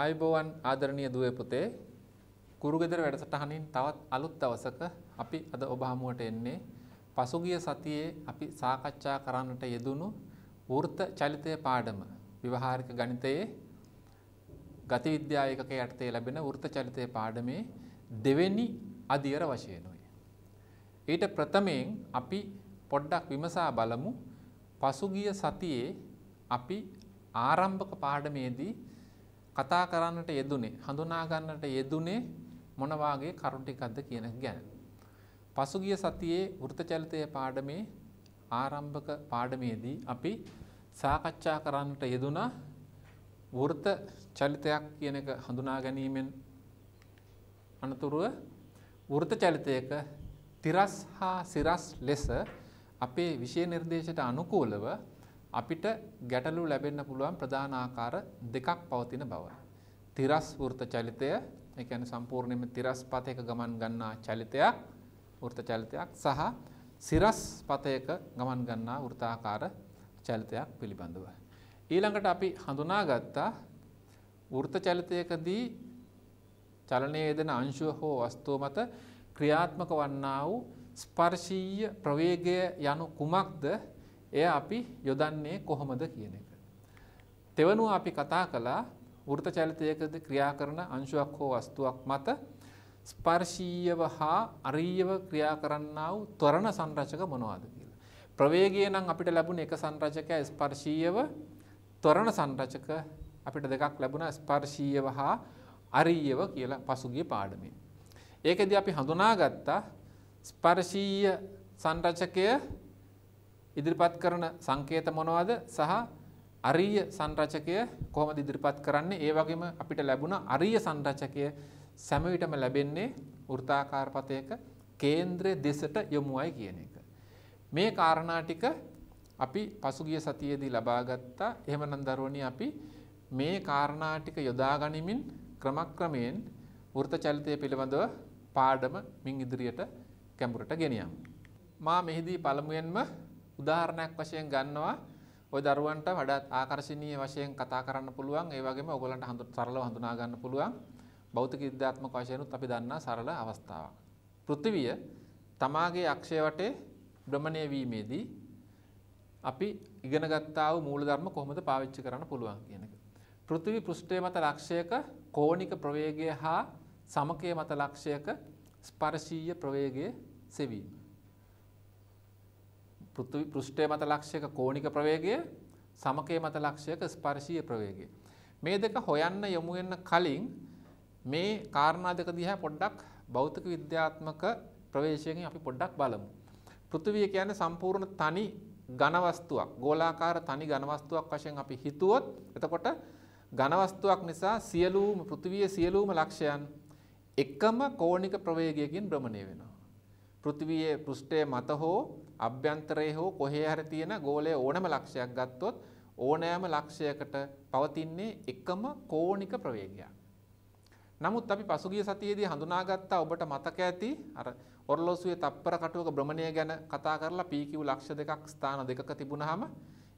ආයුබෝවන් ආදරණීය දුවේ පුතේ කුරුගෙදර වැඩසටහනින් තවත් අලුත් දවසක අපි අද ඔබ හමුවට එන්නේ පසුගිය සතියේ අපි සාකච්ඡා කරන්නට යෙදුණු වෘත්ත චලිතය පාඩම විවහාරික ගණිතයේ ගති විද්‍යා ඒකක යටතේ ලැබෙන වෘත්ත චලිතය පාඩමේ දෙවෙනි අදියර වශයෙන්ුයි. ඊට ප්‍රථමයෙන් අපි පොඩ්ඩක් විමසා බලමු පසුගිය සතියේ අපි ආරම්භක පාඩමේදී කතා කරන්නට යෙදුනේ හඳුනා ගන්නට යෙදුනේ මොන වාගේ කරුණ ටිකක්ද කියන එක ගැන. පසුගිය සතියේ වෘත්තචලිතය පාඩමේ ආරම්භක පාඩමේදී අපි සාකච්ඡා කරන්නට යෙදුනා වෘත චලිතයක් කියන එක හඳුනා ගැනීමෙන් අනතුරුව වෘත චලිතයක තිරස් හා සිරස් ලෙස අපේ විෂය නිර්දේශයට අනුකූලව අපිට ගැටලු ලැබෙන්න පුළුවන් ප්‍රධාන ආකාර දෙකක් පවතින බව. තිරස් වෘත චලිතය, ඒ කියන්නේ සම්පූර්ණයෙන්ම තිරස් පතයක ගමන් ගන්නා චලිතයක් වෘත චලිතයක් සහ සිරස් පතයක ගමන් ගන්නා වෘතාකාර චලිතයක් පිළිබඳව. ඊළඟට අපි හඳුනාගත්තා වෘත චලිතයකදී චලනයේ යෙදෙන අංශුව හෝ වස්තුව මත ක්‍රියාත්මක වන්නා වූ ස්පර්ශීය ප්‍රවේගය යනු කුමක්ද එය අපි යොදන්නේ කොහොමද කියන එක. තෙවනුව අපි කතා කළා වෘත චලිතයකද ක්‍රියා කරන අංශුවක් හෝ වස්තුවක් මත ස්පර්ශීයව හා අරීයව ක්‍රියා කරන්නා වූ ත්වරණ සංරචක මොනවාද කියලා. ප්‍රවේගය නම් අපිට ලැබුණ එක සංරචකය ස්පර්ශීයව ත්වරණ සංරචක අපිට දෙකක් ලැබුණා ස්පර්ශීයව හා අරීයව කියලා පසුගිය පාඩමේ. ඒකෙදී අපි හඳුනාගත්තා ස්පර්ශීය සංරචකය ඉදිරිපත් කරන සංකේත මොනවද සහ අරීය සංරචකය කොහොමද ඉදිරිපත් කරන්නේ ඒ වගේම අපිට ලැබුණ අරීය සංරචකය සෑම විටම ලැබෙන්නේ වෘත්තාකාර පතයක කේන්ද්‍රය දෙසට යොමුවයි කියන එක. මේ කාරණා ටික අපි පසුගිය සතියේදී ලබා ගත්තා. එහෙමනම් දරුවනි අපි මේ කාරණා ටික යොදා ගනිමින් ක්‍රමක්‍රමයෙන් වෘත්ත චලිතය පිළිබඳව පාඩම මින් ඉදිරියට කැඹුරට ගෙනියමු. මා මෙහිදී පළමුවෙන්ම උදාහරණයක් වශයෙන් ගන්නවා ඔය දරුවන්ට වඩාත් ආකර්ශනීය වශයෙන් කතා කරන්න පුළුවන් ඒ වගේම ඔයගොල්ලන්ට හඳු සරලව හඳුනා ගන්න පුළුවන් භෞතික විද්‍යාත්මක වශයෙන්ුත් අපි දන්නා සරල අවස්ථාවක්. පෘථිවිය තමාගේ අක්ෂය වටේ භ්‍රමණය වීමේදී අපි ඉගෙන ගත්තා වූ මූලධර්ම කොහොමද පාවිච්චි කරන්න පුළුවන් කියන එක. පෘථිවි පෘෂ්ඨය මත ලක්ෂයක කෝණික ප්‍රවේගය හා සමකය මත ලක්ෂයක ස්පර්ශීය ප්‍රවේගය සෙවීම. පෘෂ්ඨය මත ලක්ෂයක කෝණික ප්‍රවේගය සමකය මත ලක්ෂයක ස්පර්ශීය ප්‍රවේගය. මේ දෙක හොයන්න යොමු වෙන්න කලින් මේ කාරණා දෙක දිහා පොඩ්ඩක් භෞතික විද්‍යාත්මක ප්‍රවේශයෙන් අපි පොඩ්ඩක් බලමු. පෘථිවිය කියන්නේ සම්පූර්ණ තනි ඝන වස්තුවක්. ගෝලාකාර තනි ඝන වස්තුවක් වශයෙන් අපි හිතුවොත් එතකොට ඝන වස්තුවක් නිසා සියලුම පෘථිවියේ සියලුම ලක්ෂයන් එකම කෝණික ප්‍රවේගයකින් භ්‍රමණය වෙනවා. පෘථිවියේ පෘෂ්ඨයේ මත හෝ අභ්‍යන්තරයේ හෝ කොහේ හරි තියෙන ගෝලයේ ඕනම ලක්ෂයක් ගත්තොත් ඕනෑම ලක්ෂයකට පවතින්නේ එකම කෝණික ප්‍රවේගයක්. නමුත් අපි පසුගිය සතියේදී හඳුනාගත්තා ඔබට මතක ඇති අර ඔරලෝසුවේ තප්පර කටුවක භ්‍රමණය ගැන කතා කරලා PQ ලක්ෂ දෙකක් ස්ථාන දෙකක තිබුණාම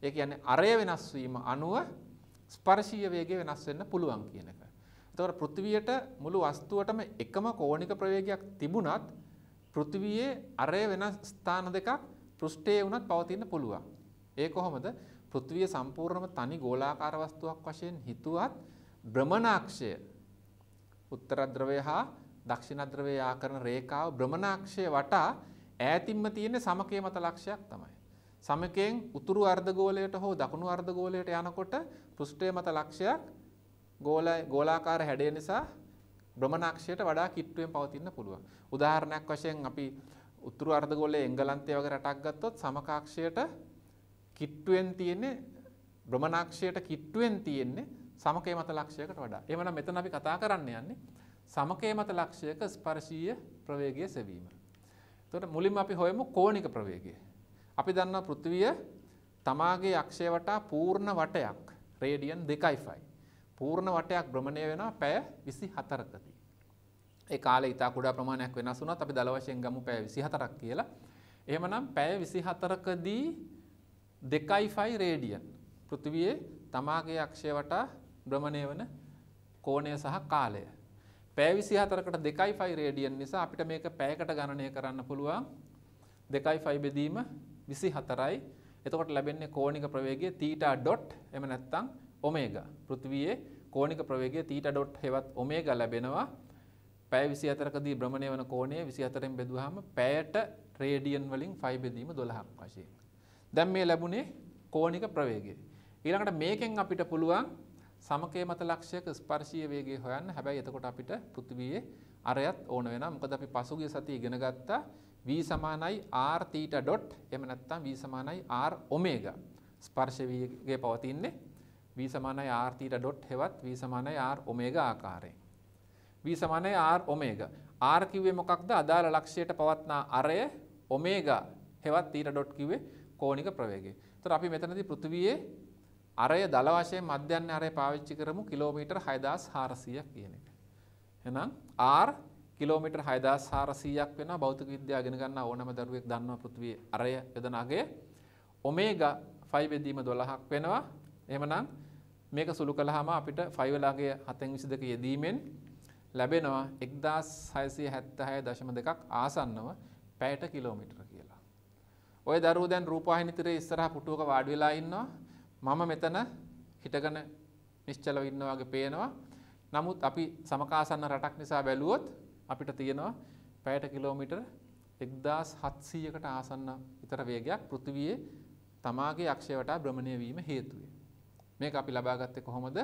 ඒ කියන්නේ අරය වෙනස් වීම අනුව ස්පර්ශීය වේගය වෙනස් වෙන්න පුළුවන් කියන එක. එතකොට පෘථිවියට මුළු වස්තුවටම එකම කෝණික ප්‍රවේගයක් තිබුණත් පෘථිවියේ අරය වෙන ස්ථාන දෙකක් පෘෂ්ඨයේ වුණත් පවතින්න පුළුවන්. ඒ කොහොමද? පෘථිවිය සම්පූර්ණම තනි ගෝලාකාර වස්තුවක් වශයෙන් හිතුවත් භ්‍රමණාක්ෂය උත්තර ද්‍රවය හා දක්ෂිණ ද්‍රවය ආකරන රේඛාව භ්‍රමණාක්ෂය වටා ඈතින්ම තියෙන සමකය මත ලක්ෂයක් තමයි. සමකයෙන් උතුරු අර්ධගෝලයට හෝ දකුණු අර්ධගෝලයට යනකොට පෘෂ්ඨය මත ලක්ෂයක් ගෝලාකාර හැඩය නිසා භ්‍රමණක්ෂයට වඩා කිට්ටුවෙන් පවතින්න පුළුවන්. උදාහරණයක් වශයෙන් අපි උතුරු අර්ධගෝලයේ එංගලන්තය වගේ රටක් ගත්තොත් සමකක්ෂයට කිට්ටුවෙන් තියෙන්නේ භ්‍රමණක්ෂයට කිට්ටුවෙන් තියෙන්නේ සමකය මත ලක්ෂයකට වඩා. එහෙමනම් මෙතන අපි කතා කරන්න යන්නේ සමකය මත ලක්ෂයක ස්පර්ශීය ප්‍රවේගය සෙවීම. එතකොට මුලින්ම අපි හොයමු කෝණික ප්‍රවේගය. අපි දන්නා පෘථිවිය තමාගේ අක්ෂය වටා පූර්ණ වටයක් රේඩියන් 2.5. පූර්ණ වටයක් භ්‍රමණය වෙනවා පැය 24කදී. ඒ කාලේ ඊට කුඩා ප්‍රමාණයක් වෙනස් වුණත් අපි දල වශයෙන් ගමු පැය 24ක් කියලා. එහෙමනම් පැය 24කදී 2.5 රේඩියන් පෘථිවියේ තමාගේ අක්ෂය වටා භ්‍රමණය වන කෝණය සහ කාලය. පැය 24කට 2.5 රේඩියන් නිසා අපිට මේක පැයකට ගණනය කරන්න පුළුවන් 2.5 බෙදීම 24යි. එතකොට ලැබෙන්නේ කෝණික ප්‍රවේගය θ. එහෙම නැත්නම් ඔමේගා පෘථිවියේ කෝණික ප්‍රවේගය තීටා ඩොට් හෙවත් ඔමේගා ලැබෙනවා පැය 24කදී භ්‍රමණය වන කෝණය 24ෙන් බෙදුවාම පැයට රේඩියන් වලින් 5 බෙදීම 12ක් වශයෙන්. දැන් මේ ලැබුණේ කෝණික ප්‍රවේගය. ඊළඟට මේකෙන් අපිට පුළුවන් සමකය මත ලක්ෂයක ස්පර්ශීය වේගය හොයන්න. හැබැයි එතකොට අපිට පෘථිවියේ අරයත් ඕන වෙනවා. මොකද අපි පසුගිය සතියේ ඉගෙන ගත්තා v r θ. එහෙම නැත්නම් v r ω. ස්පර්ශ වේගය පවතින්නේ v සමානයි r තීටා ඩොට් හෙවත් v සමානයි r ඔමේගා ආකාරයෙන් v සමානයි r ඔමේගා r කිව්වේ මොකක්ද අදාළ ලක්ෂයට පවත්නා අරය ඔමේගා හෙවත් තීටා ඩොට් කිව්වේ කෝණික ප්‍රවේගය. ඒතර අපි මෙතනදී පෘථිවියේ අරය දල වශයෙන් මධ්‍යන්න අරය පාවිච්චි කරමු කිලෝමීටර් 6400ක් කියන එක. එහෙනම් R කිලෝමීටර් 6400ක් වෙනවා භෞතික විද්‍යාව ඉගෙන ගන්න ඕනම දරුවෙක් දන්නවා පෘථිවියේ අරය යොදන අගය. ඔමේගා 5 බෙදීම 12ක් වෙනවා එහෙමනම් මේක සුළු කළාම අපිට 5 ලාගේ 7.22 යෙදීමෙන් ලැබෙනවා 1676.2ක් ආසන්නව පැයට කිලෝමීටර කියලා. ඔය දරුවෝ දැන් රූපවාහිනී තිරේ ඉස්සරහා පුටුවක වාඩි වෙලා ඉන්නවා. මම මෙතන හිටගෙන නිශ්චලව ඉන්නවා වගේ පේනවා. නමුත් අපි සමකාසන්න රටක් නිසා බැලුවොත් අපිට තියෙනවා පැයට කිලෝමීටර් 1700කට ආසන්න විතර වේගයක් පෘථිවියේ තමාගේ අක්ෂය වටා භ්‍රමණය වීම හේතුවෙන් මේක අපි ලබාගත්තේ කොහොමද?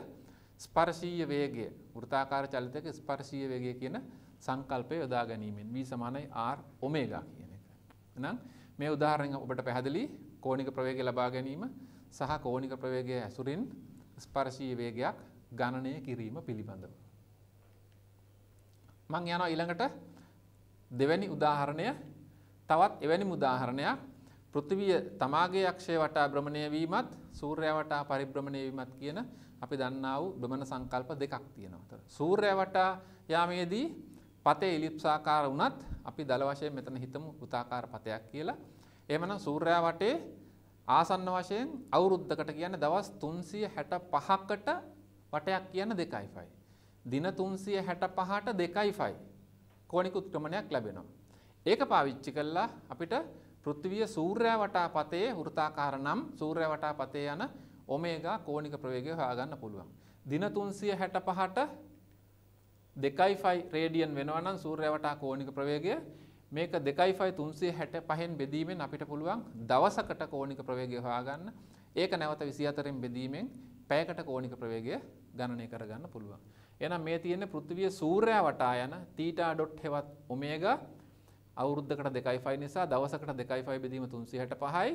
ස්පර්ශීය වේගය වෘත්තාකාර චලිතයක ස්පර්ශීය වේගය කියන සංකල්පය යොදා ගැනීමෙන් v r ω කියන එක. එහෙනම් මේ උදාහරණය ඔබට පැහැදිලි කෝණික ප්‍රවේගය ලබා ගැනීම සහ කෝණික ප්‍රවේගය ඇසුරින් ස්පර්ශීය වේගයක් ගණනය කිරීම පිළිබඳව. මං යනවා ඊළඟට දෙවැනි උදාහරණය තවත් එවැනි උදාහරණයක් පෘථිවිය තමාගේ අක්ෂය වටා භ්‍රමණය වීමත් සූර්යයා වටා පරිභ්‍රමණය වීමත් කියන අපි දන්නා වූ භ්‍රමණ සංකල්ප දෙකක් තියෙනවා. ඒතර සූර්යයා වටා යාමේදී පතේ ඉලිප්සාකාර වුණත් අපි දල වශයෙන් මෙතන හිතමු වෘත්තාකාර පතයක් කියලා. එහෙමනම් සූර්යයා වටේ ආසන්න වශයෙන් අවුරුද්දකට කියන්නේ දවස් 365කට වටයක් කියන 2යි5. දින 365ට 2යි5. කෝණික උත්ක්‍රමණයක් ලැබෙනවා. ඒක පාවිච්චි කළා අපිට පෘථිවිය සූර්යයා වටා පතේ වෘතාකාර නම් සූර්යයා වටා පතේ යන ඔමේගා කෝණික ප්‍රවේගය හොයාගන්න පුළුවන්. දින 365ට 2.5 රේඩියන් වෙනවා නම් සූර්යයා වටා කෝණික ප්‍රවේගය මේක 2.5 365න් බෙදීමෙන් අපිට පුළුවන් දවසකට කෝණික ප්‍රවේගය හොයාගන්න. ඒක නැවත 24න් බෙදීමෙන් පැයකට කෝණික ප්‍රවේගය ගණනය කරගන්න පුළුවන්. එහෙනම් මේ තියෙන්නේ පෘථිවිය සූර්යයා වටා යන θ.හෙවත් ඔමේගා අවුරුද්දකට 2.5 නිසා දවසකට 2.5 බෙදීම 365යි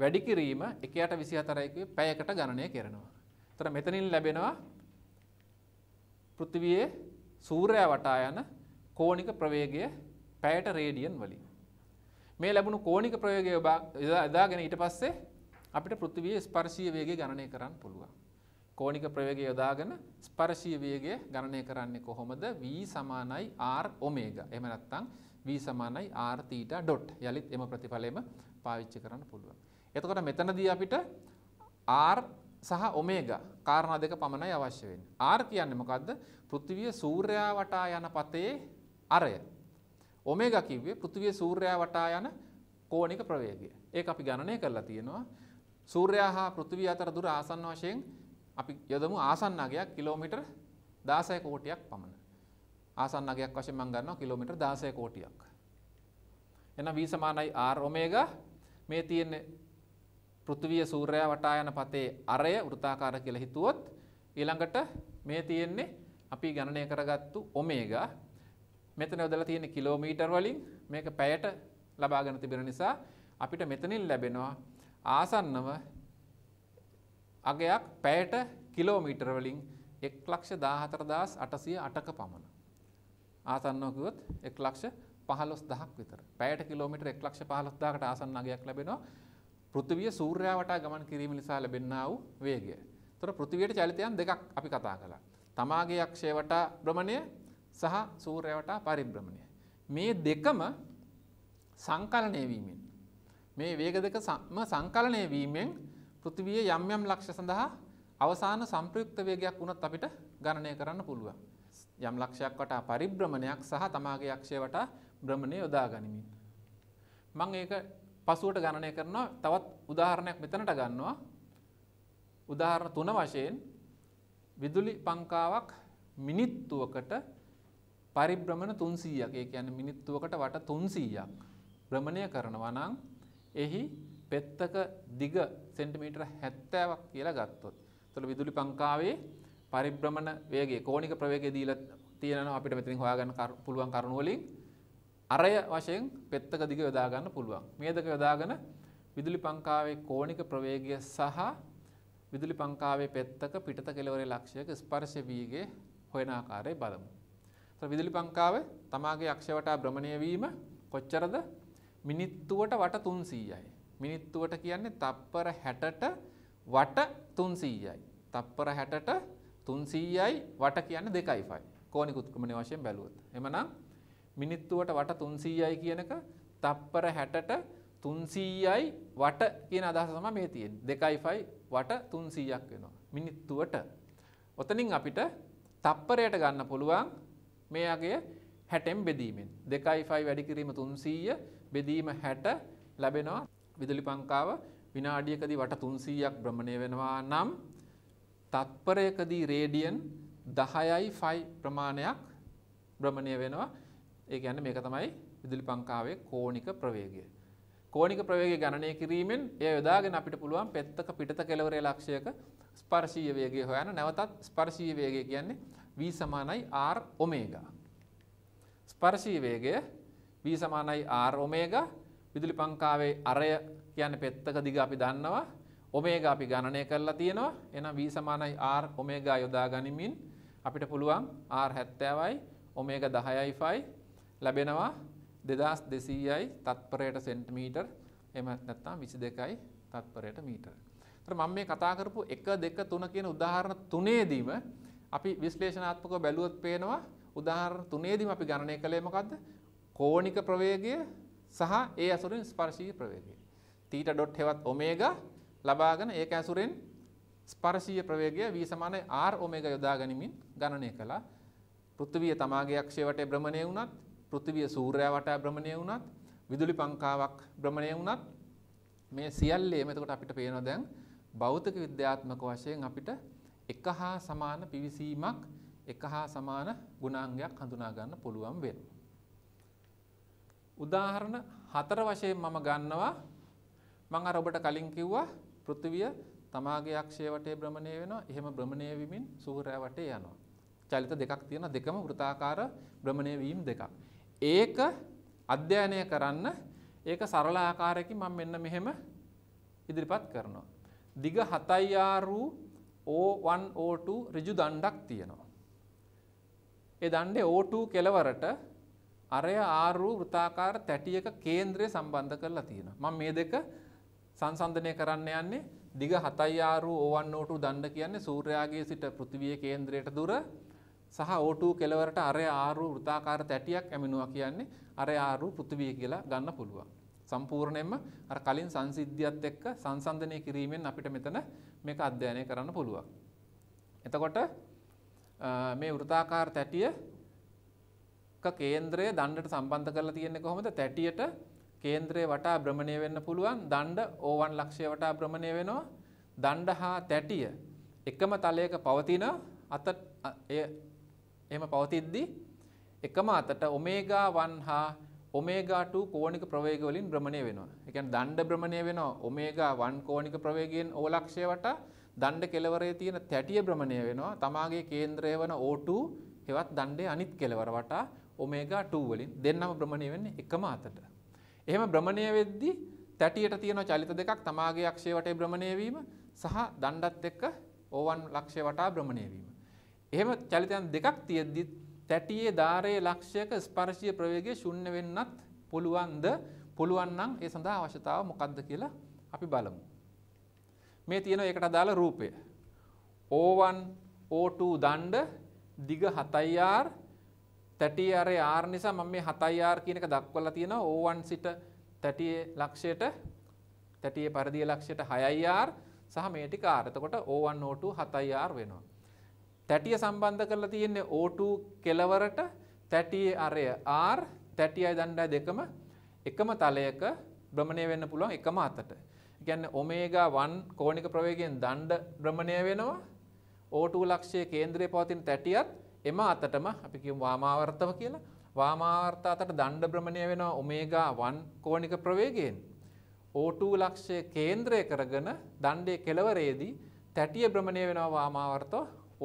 වැඩි කිරීම 1ට 24යි කියේ පැයකට ගණනය කරනවා. එතන මෙතනින් ලැබෙනවා පෘථිවියේ සූර්යයා වටා යන කෝණික ප්‍රවේගය පැයට රේඩියන් වලින්. මේ ලැබුණු කෝණික ප්‍රවේගය යොදාගෙන ඊට පස්සේ අපිට පෘථිවියේ ස්පර්ශීය වේගය ගණනය කරන්න පුළුවන්. කෝණික ප්‍රවේගය යොදාගෙන ස්පර්ශීය වේගය ගණනය කරන්නේ කොහොමද? v r ω. එහෙම නැත්නම් v සමානයි r theta dot යලිත් එම ප්‍රතිඵලයම පාවිච්චි කරන්න පුළුවන්. එතකොට මෙතනදී අපිට r සහ ඔමේගා කාරණා දෙක පමණයි අවශ්‍ය වෙන්නේ. r කියන්නේ මොකද්ද? පෘථිවිය සූර්යයා වටා යන පතේ අරය. ඔමේගා කිව්වේ පෘථිවිය සූර්යයා වටා යන කෝණික ප්‍රවේගය. ඒක අපි ගණනය කරලා තියෙනවා. සූර්යයා හා පෘථිවිය අතර දුර ආසන්න වශයෙන් අපි යොදමු ආසන්න අගයක් කිලෝමීටර් 16 කෝටියක් පමණ. ආසන්න අගයක් වශයෙන් මම ගන්නවා කිලෝමීටර් 16 කෝටියක්. එහෙනම් v සමානයි r ඔමේගා මේ තියෙන පෘථිවිය සූර්යයා වටා යන පතේ අරය වෘත්තාකාර කියලා හිතුවොත් ඊළඟට මේ තියෙන්නේ අපි ගණනය කරගත්තු ඔමේගා මෙතන යොදලා තියෙන කිලෝමීටර් වලින් මේක පැයට ලබාගෙන තිබෙන නිසා අපිට මෙතනින් ලැබෙනවා ආසන්නව අගයක් පැයට කිලෝමීටර වලින් 114808ක පමණ ආසන්නව කිව්වොත් 1 ලක්ෂ 15000ක් විතර. පැයට කිලෝමීටර 1 ලක්ෂ 15000කට ආසන්න අගයක් ලැබෙනවා. පෘථිවිය සූර්යයා වටා ගමන් කිරීම නිසා ලැබෙනා වූ වේගය. ඒතර පෘථිවියට චලිතයන් දෙකක් අපි කතා කළා. තමාගේ අක්ෂය වටා භ්‍රමණය සහ සූර්යයා වටා පරිභ්‍රමණය. මේ දෙකම සංකලනය වීමෙන් මේ වේග දෙක සම සංකලනය වීමෙන් පෘථිවිය යම් යම් ලක්ෂ්‍ය සඳහා අවසාන සංප්‍රයුක්ත වේගයක් වුණත් අපිට ගණනය කරන්න පුළුවන්. යම් ලක්ෂයක් වටා පරිබ්‍රමණයක් සහ තමාගේ යක්ෂය වටා බ්‍රමණය යොදා ගනිමින්. මං ඒක පසුවට ගණනය කරනවා තවත් උදාහරණයක් මෙතනට ගන්නවා උදාහරණ තුන වශයෙන් විදුලි පංකාවක් මිනිත්තුවකට පරිබ්‍රමණ 300ක් ඒ කියන්නේ මිනිත්තුවකට වට 300ක් භ්‍රමණය කරනවා නම් එහි පෙත්තක දිග සෙන්ටිමීටර 70ක් කියලා ගත්තොත් එතකොට විදුලි පංකාවේ පරිබ්‍රමණ වේගය කෝණික ප්‍රවේගය දීලා තියෙනවා අපිට මෙතනින් හොයාගන්න පුළුවන් කරුණු වලින් අරය වශයෙන් පෙත්තක දිග යොදා ගන්න පුළුවන්. මේ දෙක යොදාගෙන විදුලි පංකාවේ කෝණික ප්‍රවේගය සහ විදුලි පංකාවේ පෙත්තක පිටත කෙළවරේ ලක්ෂයක ස්පර්ශ වීගේ හොයන ආකාරය බලමු. ඒතර විදුලි පංකාව තමාගේ අක්ෂ වටා භ්‍රමණය වීම කොච්චරද? මිනිත්තුවට වට 300යි. මිනිත්තුවට කියන්නේ තප්පර 60ට වට 300යි. තප්පර 60ට තුන්සීයයි වට කියන්න දෙකයි ෆයි කෝනිකුත්කමනය වශයෙන් බැලුවොත්. එමනම් මිනිත්තුවට වට තුන්සීයයි කියනක තප්පර හැටට තුන්සීයයි වට කියන අදහස සම මේ තියෙන් දෙකයි ෆයි වට තුන්සීයක් වෙනවා. මිනිත්තුවට ඔතනින් අපිට තප්පරයට ගන්න පුළුවන් මේගේ හැටෙම් බෙදීමෙන් දෙකයි ෆයි වැඩිකිරීම තුන්සීය බෙදීම හැට ලැබෙනවා විදුලි පංකාව විනාඩියකදී වට තුන්සීයක් බ්‍රමණය වෙනවා නම් තත්පරයකදී රේඩියන් දහයයි ෆයි ප්‍රමාණයක් භ්‍රමණය වෙනවා ඒ ගැන මේක තමයි විදුලි පංකාවේ කෝනික ප්‍රවේගය. කෝනික ප්‍රවේගය ගණනය කිරීමෙන් එය යොදාගෙන අපිට පුළුවන් පෙත්තක පිටත කෙලවරේ ලක්ෂයක ස්පර්ශීය වේගය හොයන්න නැවතත් ස්පර්ශීය වේගය කියන්නේ v සමානයි r ඔමේගා. ස්පර්ශීය වේගය v සමානයි r ඔමේගා විදුලි පංකාවේ අරය කියන්නේ පෙත්තක දිග අපි දන්නවා ඔමේගා අපි ගණනය කරලා තියෙනවා. එහෙනම් v සමානයි r ඔමේගා යොදා ගනිමින් අපිට පුළුවන් r 70යි ඔමේගා 10යි ෆයි ලැබෙනවා 2200යි තත්පරයට සෙන්ටිමීටර් එහෙම නැත්නම් 22යි තත්පරයට මීටර. ඒතර මම මේ කතා කරපු 1 2 3 කියන උදාහරණ තුනේදීම අපි විශ්ලේෂණාත්මකව බැලුවොත් පේනවා උදාහරණ තුනේදීම අපි ගණනය කළේ මොකද්ද? කෝණික ප්‍රවේගය සහ ඒ අසුරින් ස්පර්ශී ප්‍රවේගය. තීටා ඩොට් හෙවත් ඔමේගා ලබාගෙන ඒක ඇසුරෙන් ස්පර්ශීය ප්‍රවේගය v r omega යොදා ගනිමින් ගණනය කළා. පෘථිවිය තමාගේ අක්ෂය වටේ භ්‍රමණය වුණත්, පෘථිවිය සූර්යයා වටා භ්‍රමණය වුණත්, විදුලි පංකාවක් භ්‍රමණය වුණත් මේ සියල්ලේම එතකොට අපිට පේනවා දැන් භෞතික විද්‍යාත්මක වශයෙන් අපිට එක හා සමාන පිවිසීමක් එක හා සමාන ගුණාංගයක් හඳුනා ගන්න පුළුවන් වෙනවා. උදාහරණ හතර වශයෙන් මම ගන්නවා මම අර ඔබට කලින් කිව්වා පෘථිවිය තමාගේ අක්ෂය වටේ භ්‍රමණය වෙනවා. එහෙම භ්‍රමණය වෙමින් සූර්යයා වටේ යනවා. චලිත දෙකක් තියෙනවා. දෙකම වෘත්තාකාර භ්‍රමණය වීම දෙකක්. ඒක අධ්‍යයනය කරන්න ඒක සරල ආකාරයකින් මම මෙන්න මෙහෙම ඉදිරිපත් කරනවා. දිග 7යි ආරු O1O2 ඍජු දණ්ඩක් තියෙනවා. ඒ දණ්ඩේ O2 කෙලවරට අරය ආරු වෘත්තාකාර තැටියක කේන්ද්‍රය සම්බන්ධ කරලා තියෙනවා. මම මේ දෙක සංසන්ධනය කරන්න යන්නේ දිග හතයි ආරු ඕවන් නෝටු දණ්ඩ කියන්නේ සූර්යාගේ සිට පෘථිවිය කේන්ද්‍රයට දුර සහ O2 කෙලවරට අරය ආරු වෘත්තාකාර තැටියක් ඇමිනුවා කියන්නේ අරය ආරු පෘථිවිය කියලා ගන්න පුළුවන්. සම්පූර්ණයෙන්ම අර කලින් සංසිද්ධියත් එක්ක සංසන්ධනය කිරීමෙන් අපිට මෙතන මේක අධ්‍යයනය කරන්න පුළුවන්. එතකොට මේ වෘත්තාකාර තැටිය කේන්ද්‍රය දණ්ඩට සම්බන්ධ කරලා තියෙන්නේ කොහොමද? තැටියට කේන්ද්‍රය වටා භ්‍රමණය වෙන්න පුළුවන් දණ්ඩ ඕවන් ලක්ෂය වටා භ්‍රමණය වෙනවා දණ්ඩ හා තැටිය එකම තලයක පවතින අත එහෙම පවතිද්දී එකම අතට ඔමේගා 1 හා ඔමේගා 2 කෝණික ප්‍රවේග වලින් භ්‍රමණය වෙනවා. ඒ කියන්නේ දණ්ඩ භ්‍රමණය වෙනවා ඔමේගා 1 කෝණික ප්‍රවේගයෙන් ඕලක්ෂය වටා දණ්ඩ කෙළවරේ තියෙන තැටිය භ්‍රමණය වෙනවා. තමාගේ කේන්ද්‍රය වන O2 හෙවත් දණ්ඩේ අනිත් කෙළවර වටා ඔමේගා 2 වලින් දෙන්නම භ්‍රමණය වෙන්නේ එකම අතට. එහෙම භ්‍රමණය වෙද්දී තැටියට තියෙන චලිත දෙකක් තමාගේ අක්ෂය වටේ භ්‍රමණය වීම සහ දණ්ඩත් එක්ක ඕවන් ලක්ෂය වටා භ්‍රමණය වීම. එහෙම චලිතයන් දෙකක් තියෙද්දි තැටියේ ධාරයේ ලක්ෂයක ස්පර්ශීය ප්‍රවේගය ශුන්‍ය වෙන්නත් පුළුවන්ද? පුළුවන් නම් ඒ සඳහා අවශ්‍යතාව මොකක්ද කියලා අපි බලමු. මේ තියෙන එකට අදාළ රූපය. O1 O2 දණ්ඩ දිග 7R තැටි අරේ R නිසා මම මේ 7R කියන එක දක්වලා තියෙනවා O1 සිට තැටියේ ලක්ෂයට තැටියේ පරිධිය ලක්ෂයට 6R සහ මේ ටික R. එතකොට O1 O2 7R වෙනවා. තැටිය සම්බන්ධ කරලා තියෙන්නේ O2 කෙලවරට තැටියේ අරය R තැටියයි දණ්ඩය දෙකම එකම තලයක භ්‍රමණය වෙන්න පුළුවන් එකම අතට. ඒ කියන්නේ ඔමේගා 1 කෝණික ප්‍රවේගයෙන් දණ්ඩ භ්‍රමණය වෙනවා. O2 ලක්ෂයේ කේන්ද්‍රයේ පවතින තැටියත් එම අතටම අපි කියමු වාමාවර්තව කියලා වාමාවර්ත අතට දණ්ඩ භ්‍රමණය වෙනවා ඔමේගා 1 කෝණික ප්‍රවේගයෙන් O2 ලක්ෂය කේන්ද්‍රය කරගෙන දණ්ඩේ කෙළවරේදී තැටිය භ්‍රමණය වෙනවා වාමාවර්ත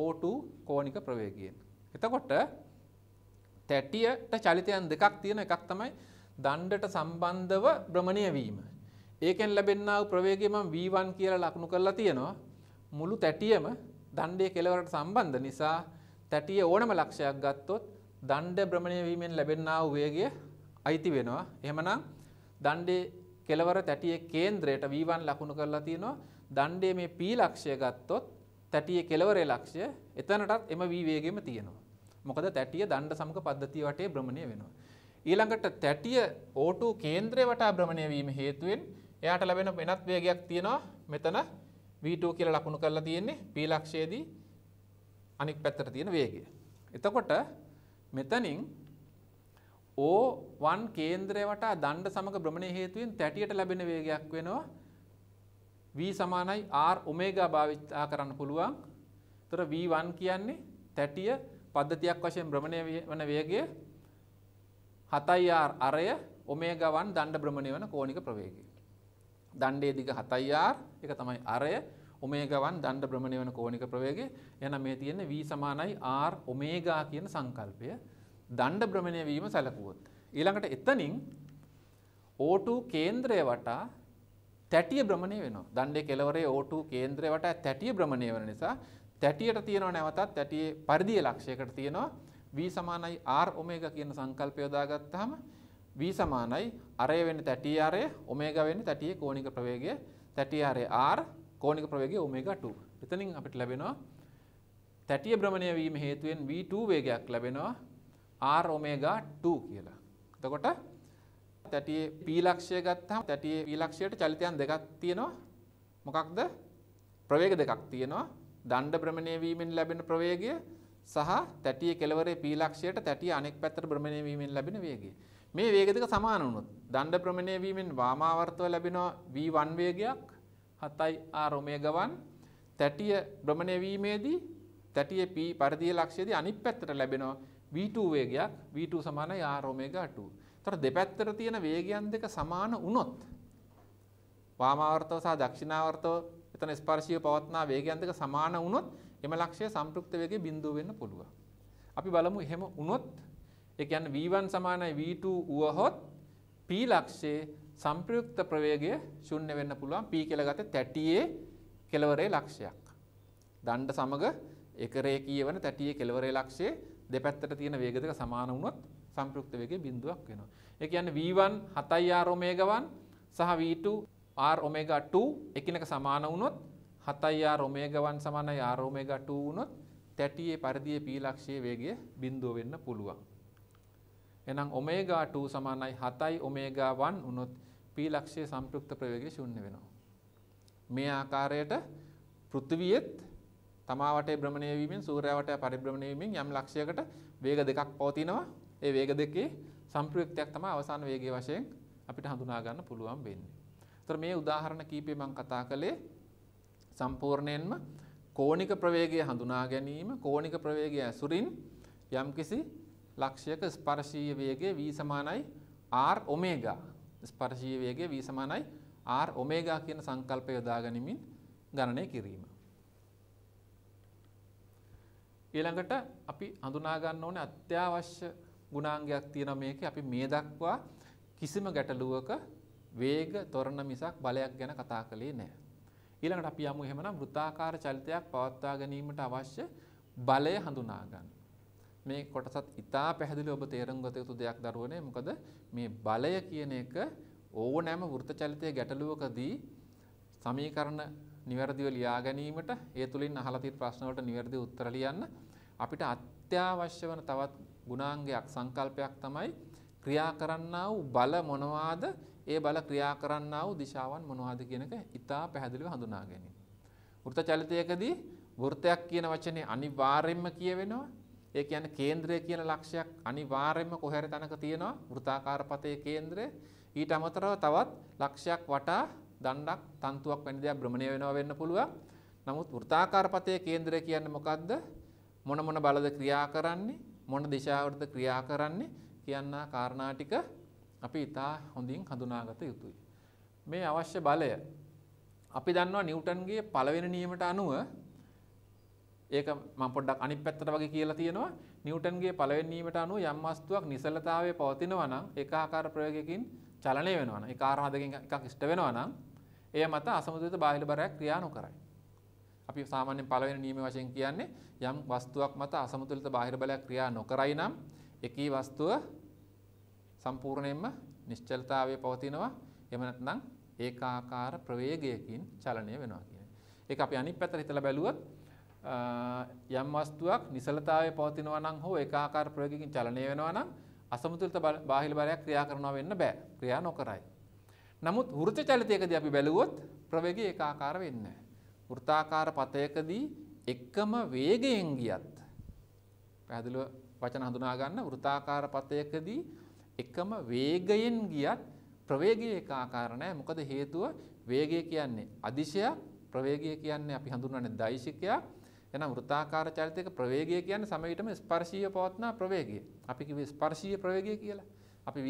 O2 කෝණික ප්‍රවේගයෙන් එතකොට තැටියට චලිතයන් දෙකක් තියෙන එකක් තමයි දණ්ඩට සම්බන්ධව භ්‍රමණය වීම ඒකෙන් ලැබෙනා වූ ප්‍රවේගය මම V1 කියලා ලකුණු කරලා තියෙනවා මුළු තැටියම දණ්ඩේ කෙළවරට සම්බන්ධ නිසා තැටිය ඕනම ලක්ෂයක් ගත්තොත් දණ්ඩ භ්‍රමණය වීමෙන් ලැබෙනා වූ වේගය අයිති වෙනවා. එහෙමනම් දණ්ඩේ කෙලවර තැටියේ කේන්ද්‍රයට V1 ලකුණු කරලා තියෙනවා. දණ්ඩේ මේ P ලක්ෂය ගත්තොත් තැටියේ කෙලවරේ ලක්ෂය එතනටත් එම V වේගෙම තියෙනවා. මොකද තැටිය දණ්ඩ සමග පද්ධතිය වටේ භ්‍රමණය වෙනවා. ඊළඟට තැටිය O2 කේන්ද්‍රය වටා භ්‍රමණය වීම හේතුවෙන් එයාට ලැබෙන වෙනත් වේගයක් තියෙනවා. මෙතන V2 කියලා ලකුණු කරලා තියෙන්නේ P ලක්ෂයේදී අනික් පැත්තට තියෙන වේගය. එතකොට මෙතනින් O1 කේන්ද්‍රය වටා දණ්ඩ සමග භ්‍රමණය හේතුවෙන් තැටියට ලැබෙන වේගයක් වෙනවා v සමානයි r ඔමේගා භාවිතා කරන්න පුළුවන්. ඒතර v1 කියන්නේ තැටිය පද්ධතියක් වශයෙන් භ්‍රමණය වන වේගය 7r අරය ඔමේගා 1 දණ්ඩ භ්‍රමණය වන කෝණික ප්‍රවේගය. දණ්ඩයේ දිග 7r එක තමයි අරය ඔමේගවන් දණ්ඩ භ්‍රමණය වන කෝණික ප්‍රවේගය යන මේ තියෙන v සමානයි r ඔමේගා කියන සංකල්පය දණ්ඩ භ්‍රමණය වීම සැලකුවොත්. ඊළඟට එතනින් O2 කේන්ද්‍රය වටා තැටිය භ්‍රමණය වෙනවා. දණ්ඩේ කෙලවරේ O2 කේන්ද්‍රය වටා තැටිය භ්‍රමණය වෙන නිසා තැටියට තියෙනවා නැවතත් තැටියේ පරිධිය ලක්ෂයකට තියෙනවා v සමානයි r ඔමේගා කියන සංකල්පය යොදාගත්තාම v සමානයි අරය වෙන්නේ තැටියේ අරය ඔමේගා වෙන්නේ තැටියේ කෝණික ප්‍රවේගය තැටියේ අරය r කෝනික ප්‍රවේගය ඔමේගා2. එතනින් අපිට ලැබෙනවා තැටිය භ්‍රමණය වීම හේතුවෙන් v2 වේගයක් ලැබෙනවා r ඔමේගා2 කියලා. එතකොට තැටියේ p ලක්ෂය ගත්තාම තැටියේ p ලක්ෂයට චලිතයන් දෙකක් තියෙනවා. මොකක්ද? ප්‍රවේග දෙකක් තියෙනවා. දණ්ඩ භ්‍රමණය වීමෙන් ලැබෙන ප්‍රවේගය සහ තැටිය කෙලවරේ p ලක්ෂයට තැටිය අනෙක් පැත්තට භ්‍රමණය වීමෙන් ලැබෙන වේගය. මේ වේග දෙක සමාන වුණොත් දණ්ඩ භ්‍රමණය වීමෙන් වාමාවර්තව ලැබෙනවා v1 වේගයක් හතයි ආර් ඔමේග1 තැටිය භ්‍රමණය වීමේදී තැටිය p පරිධිය ලක්ෂයේදී අනිත් පැත්තට ලැබෙනවා v2 වේගයක් v2 සමානයි r omega 2. ඒතර දෙපැත්තට තියෙන වේගයන් දෙක සමාන වුණොත් වාමාවර්තව සහ දක්ෂිණාවර්තව එතන ස්පර්ශීය පවත්නා වේගයන් දෙක සමාන වුණොත් එම ලක්ෂය සම්පෘක්ත වේගයේ බිඳුව වෙන්න පුළුවන්. අපි බලමු එහෙම වුණොත් ඒ කියන්නේ v1 සමානයි v2 වුවහොත් p ලක්ෂයේ සම්ප්‍රයුක්ත ප්‍රවේගය ශුන්‍ය වෙන්න පුළුවන් p කියලා ගත තැටියේ කෙලවරේ ලක්ෂයක්. දණ්ඩ සමග එකරේ කියවන තැටියේ කෙලවරේ ලක්ෂයේ දෙපැත්තට තියෙන වේග දෙක සමාන වුණොත් සම්ප්‍රයුක්ත වේගයේ බිඳුවක් වෙනවා. ඒ කියන්නේ v1 7r ω1 සහ v2 r ω2 එකිනෙක සමාන වුණොත් 7r ω1 සමානයි r ω2 වුණොත් තැටියේ පරිධියේ p ලක්ෂයේ වේගය බිඳුව වෙන්න පුළුවන්. එහෙනම් ω2 සමානයි 7යි ω1 වුණොත් p ලක්ෂයේ සංප්‍රයුක්ත ප්‍රවේගය ශුන්‍ය වෙනවා. මේ ආකාරයට පෘථිවියෙත් තමා වටේ භ්‍රමණය වීමෙන් සූර්යා වටේ පරිභ්‍රමණය වීමෙන් යම් ලක්ෂයකට වේග දෙකක් පවතිනවා. ඒ වේග දෙකේ සංප්‍රයුක්තයක් තමයි අවසාන වේගයේ වශයෙන් අපිට හඳුනා ගන්න පුළුවන් වෙන්නේ. ඒතර මේ උදාහරණ කීපය මම කතා කළේ සම්පූර්ණයෙන්ම කෝණික ප්‍රවේගය හඳුනා ගැනීම කෝණික ප්‍රවේගය ඇසුරින් යම්කිසි ලක්ෂයක ස්පර්ශීය වේගය v සමානයි r ඔමේගා ස්පර්ශීය වේගය v සමානයි r ඔමේගා කියන සංකල්පය යොදා ගනිමින් ගණනය කිරීම. ඊළඟට අපි හඳුනා ගන්න ඕනේ අත්‍යවශ්‍ය ගුණාංගයක් තියෙනවා මේකේ. අපි මේ දක්වා කිසිම ගැටලුවක වේග තොරණ මිසක් බලයක් ගැන කතා කළේ නැහැ. ඊළඟට අපි යමු එහෙමනම් වෘත්තාකාර චලිතයක් පවත්වා ගැනීමට අවශ්‍ය බලය හඳුනා ගන්න. මේ කොටසත් ඉතා පැහැදිලි ඔබ තේරංගත යුතු දෙයක් දරුවනේ මොකද මේ බලය කියන එක ඕනෑම වෘත චලිතය ගැටලුවකදී සමීකරණ නිවැරදිව ලියා ගැනීමට ඒ තුළින් අහලතිත් ප්‍රශ්නවලට නිවැරදි උත්තර ලියන්න අපිට අත්‍යවශ්‍ය වන තවත් ගුණාංගයක් සංකල්පයක් තමයි ක්‍රියා කරන්නා වූ බල මොනවාද ඒ බල ක්‍රියා කරන්නා වූ දිශාවන් මොනවාද කියන එක ඉතා පැහැදිලිව හඳුනා ගැනීම. වෘත චලිතයකදී වෘතයක් කියන වචනේ අනිවාර්යයෙන්ම කියවෙනවා ඒ කියන්නේ කේන්ද්‍රය කියන ලක්ෂයක් අනිවාර්යයෙන්ම කොහේ හරි තැනක තියෙනවා වෘත්තාකාර පතේ කේන්ද්‍රය. ඊට අමතරව තවත් ලක්ෂයක් වටා දණ්ඩක් තන්තුවක් වැනි දෙයක් භ්‍රමණය වෙනවා වෙන්න පුළුවන්. නමුත් වෘත්තාකාර පතේ කේන්ද්‍රය කියන්නේ මොකද්ද? මොන මොන බලද ක්‍රියා කරන්නේ? මොන දිශාවටද ක්‍රියා කරන්නේ? කියනා කාරණා ටික අපි ඉතා හොඳින් හඳුනාගත යුතුයි. මේ අවශ්‍ය බලය අපි දන්නවා නිව්ටන්ගේ පළවෙනි නියමයට අනුව ඒක මම පොඩ්ඩක් අනිත් පැත්තට වගේ කියලා තියෙනවා නිව්ටන්ගේ පළවෙනි නියමයට අනුව යම් වස්තුවක් නිසලතාවයේ පවතිනවා නම් එක ආකාර ප්‍රයෝගයකින් චලනය වෙනවා නම් එක ආරහදකින් එකක් ඉෂ්ට වෙනවා නම් එය මත අසමතුලිත බාහිර බරයක් ක්‍රියා නොකරයි. අපි සාමාන්‍යයෙන් පළවෙනි නියම වශයෙන් කියන්නේ යම් වස්තුවක් මත අසමතුලිත බාහිර බලයක් ක්‍රියා නොකරයි නම් එකී වස්තුව සම්පූර්ණයෙන්ම නිශ්චලතාවයේ පවතිනවා එහෙම නැත්නම් ඒකාකාර ප්‍රවේගයකින් චලනය වෙනවා කියන්නේ. ඒක අපි අනිත් පැත්තට හිතලා බැලුවොත් යම් වස්තුවක් නිසලතාවයේ පවතිනවා නම් හෝ ඒකාකාර ප්‍රයෝගිකින් චලනය වෙනවා නම් අසමතුලිත බාහිර බලයක් ක්‍රියා කරනවා වෙන්න බෑ. ක්‍රියා නොකරයි. නමුත් වෘත චලිතයකදී අපි බැලුවොත් ප්‍රවේගය ඒකාකාර වෙන්නේ නැහැ. වෘත්තාකාර පතයකදී එකම වේගයෙන් ගියත් පැහැදිලිව වචන හඳුනා ගන්න වෘත්තාකාර පතයකදී එකම වේගයෙන් ගියත් ප්‍රවේගය ඒකාකාර නැහැ. මොකද හේතුව වේගය කියන්නේ අදිශයක් ප්‍රවේගය කියන්නේ අපි හඳුන්වන්නේ දෛශිකයක්. එහෙනම් වෘත්තාකාර චරිතයක ප්‍රවේගය කියන්නේ සමවිතම ස්පර්ශීය පවත්නා ප්‍රවේගය. අපි කිව්වේ ස්පර්ශීය ප්‍රවේගය කියලා. අපි v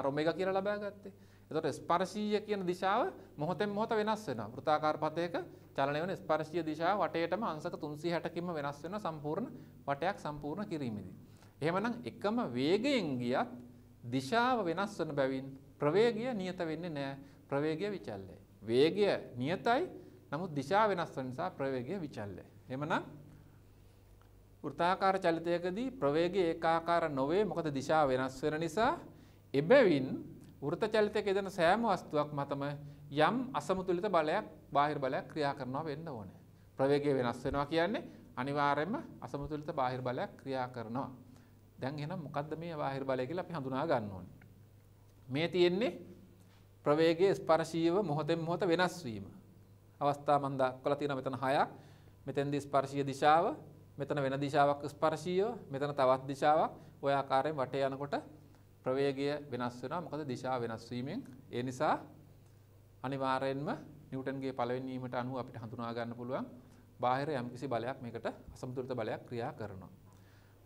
r ω කියලා ලබා ගත්තේ. එතකොට ස්පර්ශීය කියන දිශාව මොහොතෙන් මොහොත වෙනස් වෙනවා. වෘත්තාකාර පතයක චලනය වෙන ස්පර්ශීය දිශාව වටේටම අංශක 360 කින්ම වෙනස් වෙනවා සම්පූර්ණ වටයක් සම්පූර්ණ කිරීමේදී. එහෙමනම් එකම වේගයෙන් ගියත් දිශාව වෙනස් වන බැවින් ප්‍රවේගය නියත වෙන්නේ නැහැ. ප්‍රවේගය විචල්‍යයි. වේගය නියතයි. නමුත් දිශාව වෙනස් වන නිසා ප්‍රවේගය විචල්‍යයි. එමනම් වෘතාකාර චලිතයකදී ප්‍රවේගය ඒකාකාර නොවේ මොකද දිශා වෙනස් වෙන නිසා එබැවින් වෘත චලිතයක යෙදෙන සෑම වස්තුවක් මතම යම් අසමතුලිත බලයක් බාහිර බලයක් ක්‍රියා කරනවා වෙන්න ඕනේ. ප්‍රවේගය වෙනස් වෙනවා කියන්නේ අනිවාර්යයෙන්ම අසමතුලිත බාහිර බලයක් ක්‍රියා කරනවා. දැන් එහෙනම් මොකද්ද මේ බාහිර බලය කියලා අපි හඳුනා ගන්න ඕනේ. මේ තියෙන්නේ ප්‍රවේගයේ ස්පර්ශීව මොහොතෙන් මොහොත වෙනස් වීම. අවස්ථා මම දක්වලා තියෙනවා මෙතන 6ක්. මෙතෙන්දී ස්පර්ශීය දිශාව මෙතන වෙන දිශාවක් ස්පර්ශීය මෙතන තවත් දිශාවක් ওই ආකාරයෙන් වටේ යනකොට ප්‍රවේගය වෙනස් වෙනවා මොකද දිශාව වෙනස් වීමෙන් ඒ නිසා අනිවාර්යෙන්ම නිව්ටන්ගේ පළවෙනි නියමයට අනුව අපිට හඳුනා ගන්න පුළුවන් බාහිර යම්කිසි බලයක් මේකට අසමතුලිත බලයක් ක්‍රියා කරනවා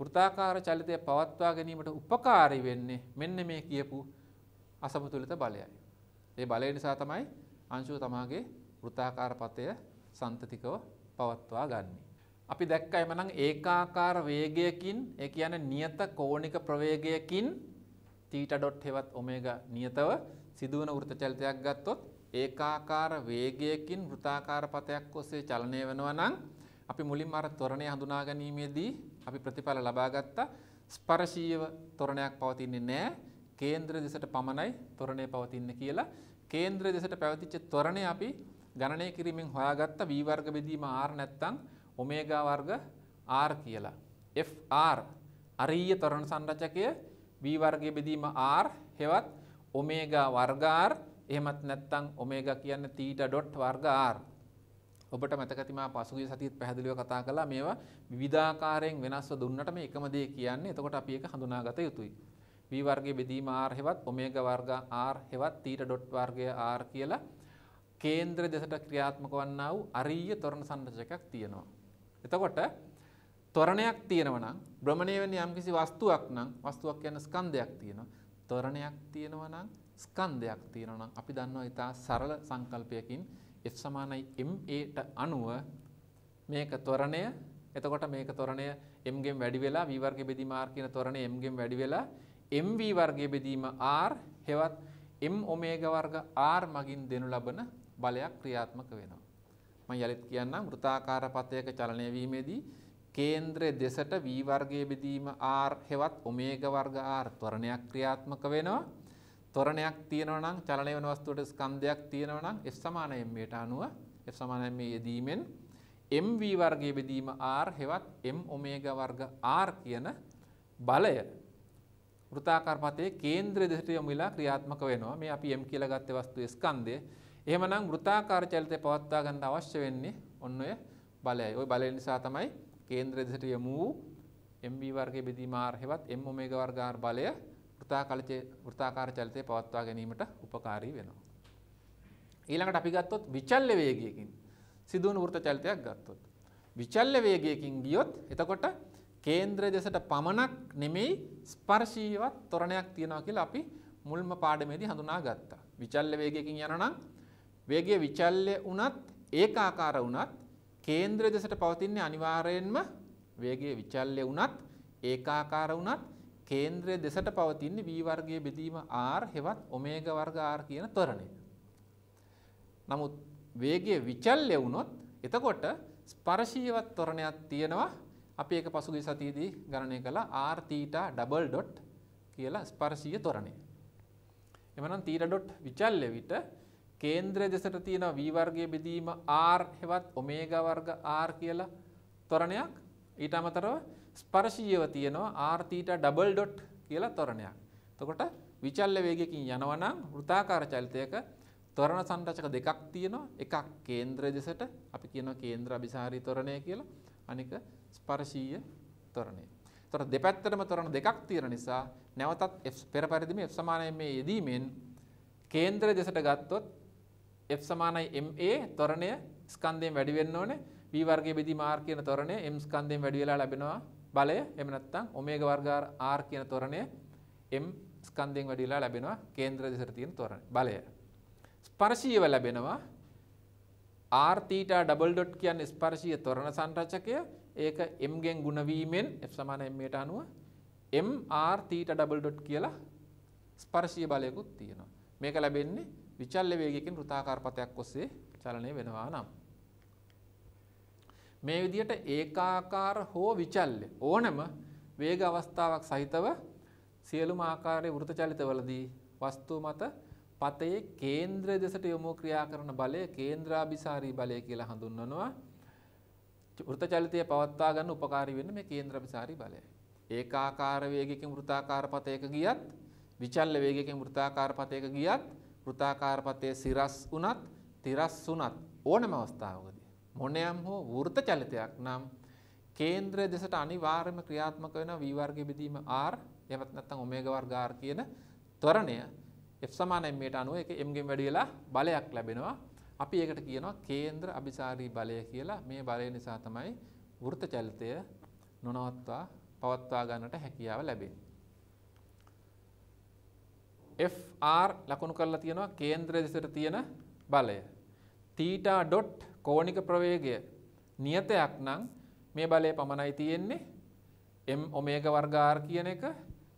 වෘත්තාකාර චලිතය පවත්වා ගැනීමට උපකාරී වෙන්නේ මෙන්න මේ කියපු අසමතුලිත බලයයි. ඒ බලය නිසා තමයි අංශුව තමාගේ වෘත්තාකාර පතය සන්තතිකව පවත්වා ගන්නේ. අපි දැක්ක එමනම් ඒකාකාර වේගයකින් ඒ කියන්නේ නියත කෝණික ප්‍රවේගයකින් තීටා ඩොට් හෙවත් ඔමේගා නියතව සිදුවන වෘත චලිතයක් ගත්තොත් ඒකාකාර වේගයකින් වෘතාකාර පතයක් ඔස්සේ චලනය වෙනවා නම් අපි මුලින්ම අර ත්වරණය හඳුනා ගැනීමේදී අපි ප්‍රතිඵල ලබා ගත්තා ස්පර්ශීයව ත්වරණයක් පවතින්නේ නැහැ කේන්ද්‍ර දෙසට පමණයි ත්වරණය පවතින්නේ කියලා කේන්ද්‍ර දෙසට පැවතිච්ච ත්වරණය අපි ගණනය කිරීමෙන් හොයාගත්ත v වර්ග බෙදීම r නැත්නම් ඔමේගා වර්ග r කියලා. FR අරීය තරණ සංරචකය v වර්ගයේ බෙදීම r හෙවත් ඔමේගා වර්ග r එහෙමත් නැත්නම් ඔමේගා කියන්නේ තීටා ඩොට් වර්ග r. ඔබට මතක ඇති මා පසුගිය සතියේත් පැහැදිලිව කතා කළා මේවා විවිධාකාරයෙන් වෙනස්ව දුන්නට මේ එකම දේ කියන්නේ. එතකොට අපි ඒක හඳුනාගත යුතුයි. v වර්ගයේ බෙදීම r හෙවත් ඔමේගා වර්ග r හෙවත් තීටා ඩොට් වර්ගය r කියලා කේන්ද්‍ර දෙසට ක්‍රියාත්මක වන්නා වූ අරීය තොරණ සංරචකයක් තියෙනවා. එතකොට තොරණයක් තියෙනවා නම් භ්‍රමණය වෙන යම්කිසි වස්තුවක් නම් වස්තුවක් කියන්නේ ස්කන්ධයක් තියෙනවා. තොරණයක් තියෙනවා නම් ස්කන්ධයක් තියෙනවා නම් අපි දන්නවා ඊට සරල සංකල්පයකින් F MA ට අනුව මේක තොරණය එතකොට මේක තොරණය m ගෙන් වැඩි වෙලා v වර්ගයේ බෙදීම r කියන තොරණය m ගෙන් වැඩි වෙලා mv වර්ගයේ බෙදීම r හෙවත් m ඔමේගා වර්ග r මගින් දෙනු ලබන බලයක් ක්‍රියාත්මක වෙනවා. මම යලිත් කියන්නම් වෘත්තාකාර පතයක චලනය වීමේදී කේන්ද්‍රය දෙසට v වර්ගයේ බෙදීම r හෙවත් ඔමේගා වර්ග r ත්වරණයක් ක්‍රියාත්මක වෙනවා. ත්වරණයක් තියෙනවා නම් චලනය වෙන වස්තුවට ස්කන්ධයක් තියෙනවා නම් F සමාන m ට අනුව F සමාන m යෙදීමෙන් mv වර්ගයේ බෙදීම r හෙවත් m ඔමේගා වර්ග r කියන බලය වෘත්තාකාර පතේ කේන්ද්‍ර දෙසට යොමු වෙලා ක්‍රියාත්මක වෙනවා. මේ අපි m කියලා ගත්තේ වස්තුවේ ස්කන්ධය. එහෙමනම් වෘත්තාකාර චලිතය පවත්වා ගන්න අවශ්‍ය වෙන්නේ ඔන්න ඔය බලයයි. ওই බලය නිසා තමයි කේන්ද්‍ර දෙසට යමු වූ MB වර්ගයේ බෙදීම R හෙවත් M ඔමේගා වර්ග R බලය වෘත්තාකාර චලිතය පවත්වා ගැනීමට උපකාරී වෙනවා. ඊළඟට අපි ගත්තොත් විචල්්‍ය වේගයකින් සිදුවන වෘත්ත චලිතයක් ගත්තොත්. විචල්්‍ය වේගයකින් ගියොත් එතකොට කේන්ද්‍ර දෙසට පමණක් නෙමෙයි ස්පර්ශීයවත් තොරණයක් තියෙනවා කියලා අපි මුල්ම පාඩමේදී හඳුනා ගත්තා. විචල්්‍ය වේගයකින් යනවා නම් වේගය විචල්්‍ය වුණත් ඒකාකාර වුණත් කේන්ද්‍ර දෙසට පවතින්නේ අනිවාර්යෙන්ම වේගය විචල්්‍ය වුණත් ඒකාකාර වුණත් කේන්ද්‍රය දෙසට පවතින්නේ v වර්ගයේ බෙදීම r හෙවත් ඔමේගා වර්ග r කියන ත්වරණය. නමුත් වේගය විචල්්‍ය වුණොත් එතකොට ස්පර්ශීයවත් ත්වරණයක් තියෙනවා. අපි ඒක පසුගිය සතියේදී ගණනය කළා r theta double dot කියලා ස්පර්ශීය ත්වරණය. එමනම් theta dot විචල්්‍ය විට කේන්ද්‍රය දෙසට තියෙන V වර්ගයේ බෙදීම R හෙවත් ඔමේගා වර්ග R කියලා තොරණයක් ඊට අමතරව ස්පර්ශීයව තියෙනවා R theta double dot කියලා තොරණයක්. එතකොට විචල්්‍ය වේගයකින් යනවා නම් වෘත්තාකාර චලිතයක තොරණ සංරචක දෙකක් තියෙනවා. එකක් කේන්ද්‍රය දෙසට අපි කියනවා කේන්ද්‍ර අභිසාරී තොරණය කියලා. අනික ස්පර්ශීය තොරණය. එතකොට දෙපැත්තටම තොරණ දෙකක් තියෙන නිසා නැවතත් F පෙර පරිදිම F සමානයි මේ යෙදීමෙන් කේන්ද්‍රය දෙසට ගත්තොත් F සමානයි MA ත්වරණය ස්කන්ධයෙන් වැඩි වෙන්න ඕනේ. V වර්ගයේ බෙදීම R කියන ත්වරණය M ස්කන්ධයෙන් වැඩි වෙලා ලැබෙනවා බලය. එහෙම නැත්නම් ඔමේගා වර්ග R කියන ත්වරණය M ස්කන්ධයෙන් වැඩි වෙලා ලැබෙනවා කේන්ද්‍ර දෙසට තියෙන ත්වරණය බලය. ස්පර්ශීයව ලැබෙනවා R theta double dot කියන්නේ ස්පර්ශීය ත්වරණ සංරචකය. ඒක M ගෙන් ಗುಣ වීමෙන් F M ට අනුව M R theta double dot කියලා ස්පර්ශීය බලයකුත් තියෙනවා. මේක ලැබෙන්නේ විචල්්‍ය වේගයකින් වෘත්තාකාරපතයක් ඔස්සේ චලනය වෙනවා නම්. මේ විදිහට ඒකාකාර හෝ විචල්්‍ය ඕනම වේග අවස්ථාවක් සහිතව සියලුම ආකාරයේ වෘත චලිතවලදී වස්තුව මත පතයේ කේන්ද්‍රය දෙසට යොමු ක්‍රියා කරන බලය කේන්ද්‍රාභිසාරී බලය කියලා හඳුන්වනවා. වෘත චලිතය පවත්වා ගන්න උපකාරී වෙන්නේ මේ කේන්ද්‍රාභිසාරී බලය. ඒකාකාර වේගයකින් වෘත්තාකාර පතයක ගියත් විචල්්‍ය වේගයකින් වෘත්තාකාර පතයක ගියත් වෘතාකාරපතේ සිරස් වුණත් තිරස් වුණත් ඕනම අවස්ථාවකදී මොනෑම් හෝ වෘත චලිතයක් නම් කේන්ද්‍රය දෙසට අනිවාර්යම ක්‍රියාත්මක වෙන V වර්ගයේ බෙදීම R එහෙමත් නැත්නම් ඔමේගා වර්ග R කියන ත්වරණය F සමාන m ට අනුව ඒක m ගෙන් වැඩි වෙලා බලයක් ලැබෙනවා. අපි ඒකට කියනවා කේන්ද්‍ර අභිසාරී බලය කියලා. මේ බලය නිසා තමයි වෘත චලිතය නොනවත්වා පවත්වා ගන්නට හැකියාව ලැබෙන්නේ. FR ලකුණු කරලා තියෙනවා කේන්ද්‍ර දෙසට තියෙන බලය. තීටා ඩොට් කෝණික ප්‍රවේගය නියතයක් නම් මේ බලය පමණයි තියෙන්නේ m ඔමේගා වර්ග r කියන එක.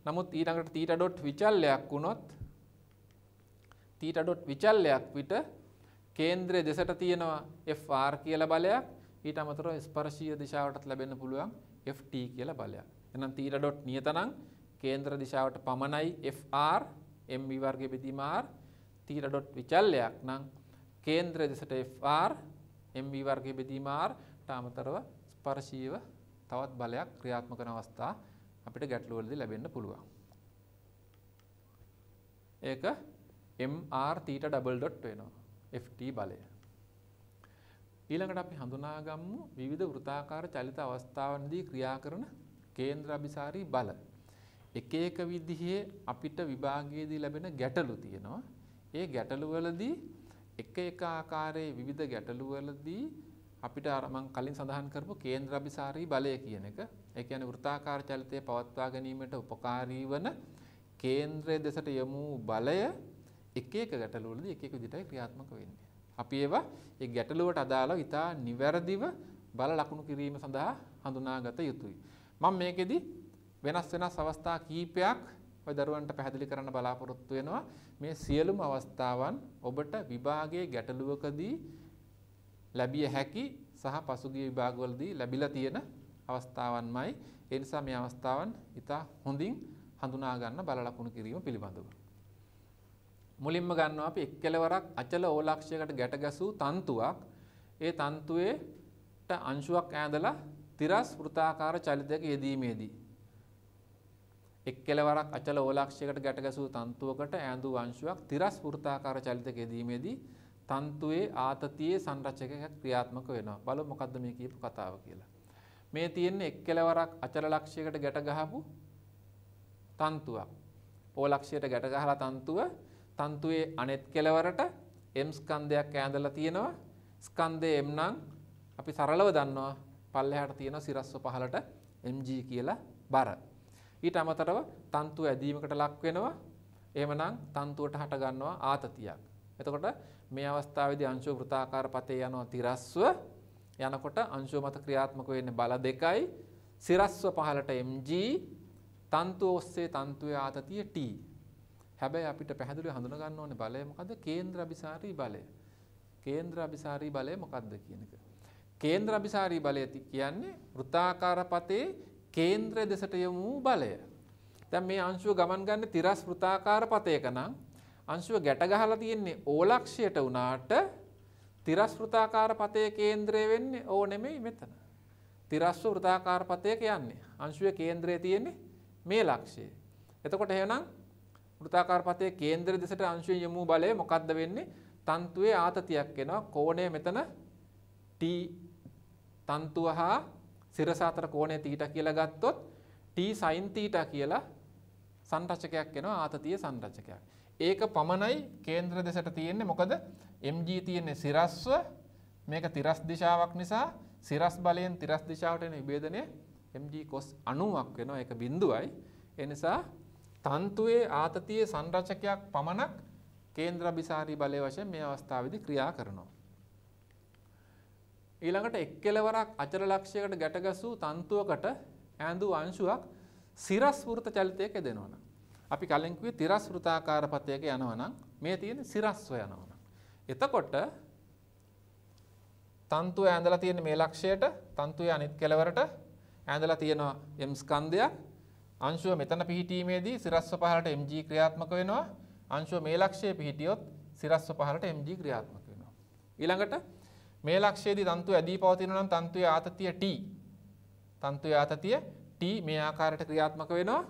නමුත් ඊළඟට තීටා ඩොට් විචල්යක් වුණොත් තීටා ඩොට් විචල්යක් විට කේන්ද්‍රය දෙසට තියෙනවා FR කියලා බලයක්. ඊට අමතරව ස්පර්ශීය දිශාවටත් ලැබෙන්න පුළුවන් FT කියලා බලයක්. එහෙනම් තීටා ඩොට් නියතනම් කේන්ද්‍ර දිශාවට පමණයි FR MB වර්ගයේ බෙදීම R තීර ඩොට් විචල්යක් නම් කේන්ද්‍රය දෙසට FR MB වර්ගයේ බෙදීම R ට අමතරව ස්පර්ශීව තවත් බලයක් ක්‍රියාත්මක කරන අවස්ථා අපිට ගැටලුවලදී ලැබෙන්න පුළුවන්. ඒක MR තීට ඩබල් ඩොට් වෙනවා. FT බලය. ඊළඟට අපි හඳුනාගමු විවිධ වෘත්තාකාර චලිත අවස්ථාවන්දී ක්‍රියා කරන කේන්ද්‍රාභිසාරී බල. එක එක විදිහේ අපිට විභාගයේදී ලැබෙන ගැටලු තියෙනවා. ඒ ගැටලු වලදී එක එක ආකාරයේ විවිධ ගැටලු වලදී අපිට අර මම කලින් සඳහන් කරපු කේන්ද්‍රාභිසාරී බලය කියන එක, ඒ කියන්නේ වෘත්තාකාර චලිතය පවත්වා ගැනීමට උපකාරී වන කේන්ද්‍රයේ දෙසට යොමු බලය එක එක ගැටලු වලදී එක එක විදිහටයි ක්‍රියාත්මක වෙන්නේ. අපි ඒවා ඒ ගැටලුවට අදාළව ඊටා නිවැරදිව බල ලකුණු කිරීම සඳහා හඳුනාගත යුතුයි. මම මේකෙදි වෙනස් වෙනස් අවස්ථා කීපයක් ඔය දරුවන්ට පැහැදිලි කරන්න බලාපොරොත්තු වෙනවා මේ සියලුම අවස්ථාවන් ඔබට විභාගයේ ගැටලුවකදී ලැබිය හැකි සහ පසුගිය විභාගවලදී ලැබිලා තියෙන අවස්ථාවන්මයි ඒ නිසා මේ අවස්ථාවන් ඉතා හොඳින් හඳුනා ගන්න බලලකුණු කිරීම පිළිබඳව මුලින්ම ගන්නවා අපි එක් කෙලවරක් අචල ඕලක්ෂයකට ගැට ගැසූ තන්තුවක් ඒ තන්තුවේට අංශුවක් ඈඳලා තිරස් වෘත්තාකාර චලිතයක යෙදීමේදී එක් කෙලවරක් අචල ඕලාක්ෂයකට ගැටගැසූ තන්තුවකට ඈඳු අංශුවක් තිරස් වෘත්තාකාර චලිත කෙදීමේදී තන්තුවේ ආතතියේ සංරචකයක් ක්‍රියාත්මක වෙනවා. බලමු මොකද්ද මේ කියපු කතාව කියලා. මේ තියෙන්නේ එක් කෙලවරක් අචල ලක්ෂයකට ගැට ගහපු තන්තුවක්. ඕලාක්ෂයට ගැට ගහලා තන්තුව තන්තුවේ අනෙත් කෙලවරට m ස්කන්ධයක් ඈඳලා තියෙනවා. ස්කන්ධය m නම් අපි සරලව දන්නවා පල්ලෙහාට තියෙන සිරස්ව පහලට mg කියලා බර. ඊට අමතරව තන්තු ඇදීමකට ලක් වෙනවා. එහෙමනම් තන්තුවට හට ගන්නවා ආතතියක්. එතකොට මේ අවස්ථාවේදී අංශුව වෘත්තාකාර පතේ යනවා තිරස්ව යනකොට අංශුව මත ක්‍රියාත්මක වෙන්නේ බල දෙකයි සිරස්ව පහලට mg තන්තුව ඔස්සේ තන්තුවේ ආතතිය t හැබැයි අපිට පැහැදිලිව හඳුනා ගන්න ඕනේ බලය මොකද්ද කේන්ද්‍ර අபிසාරී බලය කේන්ද්‍ර අபிසාරී බලය මොකද්ද කියන එක කේන්ද්‍ර අபிසාරී බලය කියන්නේ වෘත්තාකාර පතේ කේන්ද්‍රය දෙසට යොමු බලය. දැන් මේ අංශුව ගමන් ගන්න තිරස් වෘත්තාකාර පතයක නම් අංශුව ගැට ගහලා තියෙන්නේ ඕලක්ෂයට වුණාට තිරස් වෘත්තාකාර පතයේ කේන්ද්‍රය වෙන්නේ ඕ නෙමෙයි මෙතන. තිරස්ව වෘත්තාකාර පතයක යන්නේ. අංශුවේ කේන්ද්‍රය තියෙන්නේ මේ ලක්ෂයේ. එතකොට එහෙනම් වෘත්තාකාර පතයේ කේන්ද්‍ර දෙසට අංශුවේ යොමු බලය මොකද්ද වෙන්නේ? තන්තුවේ ආතතියක් එනවා. කෝණය මෙතන t තන්තුව හා සිරස අතර කෝණය තීටා කියලා ගත්තොත් t sin තීටා කියලා සංරචකයක් එනවා ආතතිය සංරචකයක්. ඒක පමණයි කේන්ද්‍ර දෙසට තියෙන්නේ. මොකද mg තියෙන්නේ සිරස්ව මේක තිරස් දිශාවක් නිසා සිරස් බලයෙන් තිරස් දිශාවට එන විභේදනය mg cos 90ක් වෙනවා. ඒක බිඳුවයි. ඒ නිසා තන්තුවේ ආතතිය සංරචකයක් පමණක් කේන්ද්‍ර අභිසාරී බලය වශයෙන් මේ අවස්ථාවේදී ක්‍රියා කරනවා. ඊළඟට එක් කෙලවරක් අචල ලක්ෂයකට ගැටගසූ තන්තුවකට ඇඳු අංශුවක් සිරස් වෘත චලිතයක දෙනවනම් අපි කලින් කිව්වේ තිරස් වෘතාකාර පතයක යනවනම් මේ තියෙන සිරස්ව යනවනම් එතකොට තන්තුව ඇඳලා තියෙන මේ ලක්ෂයට තන්තුවේ අනිත් කෙලවරට ඇඳලා තියෙන m ස්කන්ධයක් අංශුව මෙතන පිහිටීමේදී සිරස්ව පහලට mg ක්‍රියාත්මක වෙනවා අංශුව මේ ලක්ෂයේ පිහිටියොත් සිරස්ව පහලට mg ක්‍රියාත්මක වෙනවා ඊළඟට මේ ලක්ෂයේදී තන්තුව ඇදී පවතිනවා නම් තන්තුවේ ආතතිය T. තන්තුවේ ආතතිය T මේ ආකාරයට ක්‍රියාත්මක වෙනවා.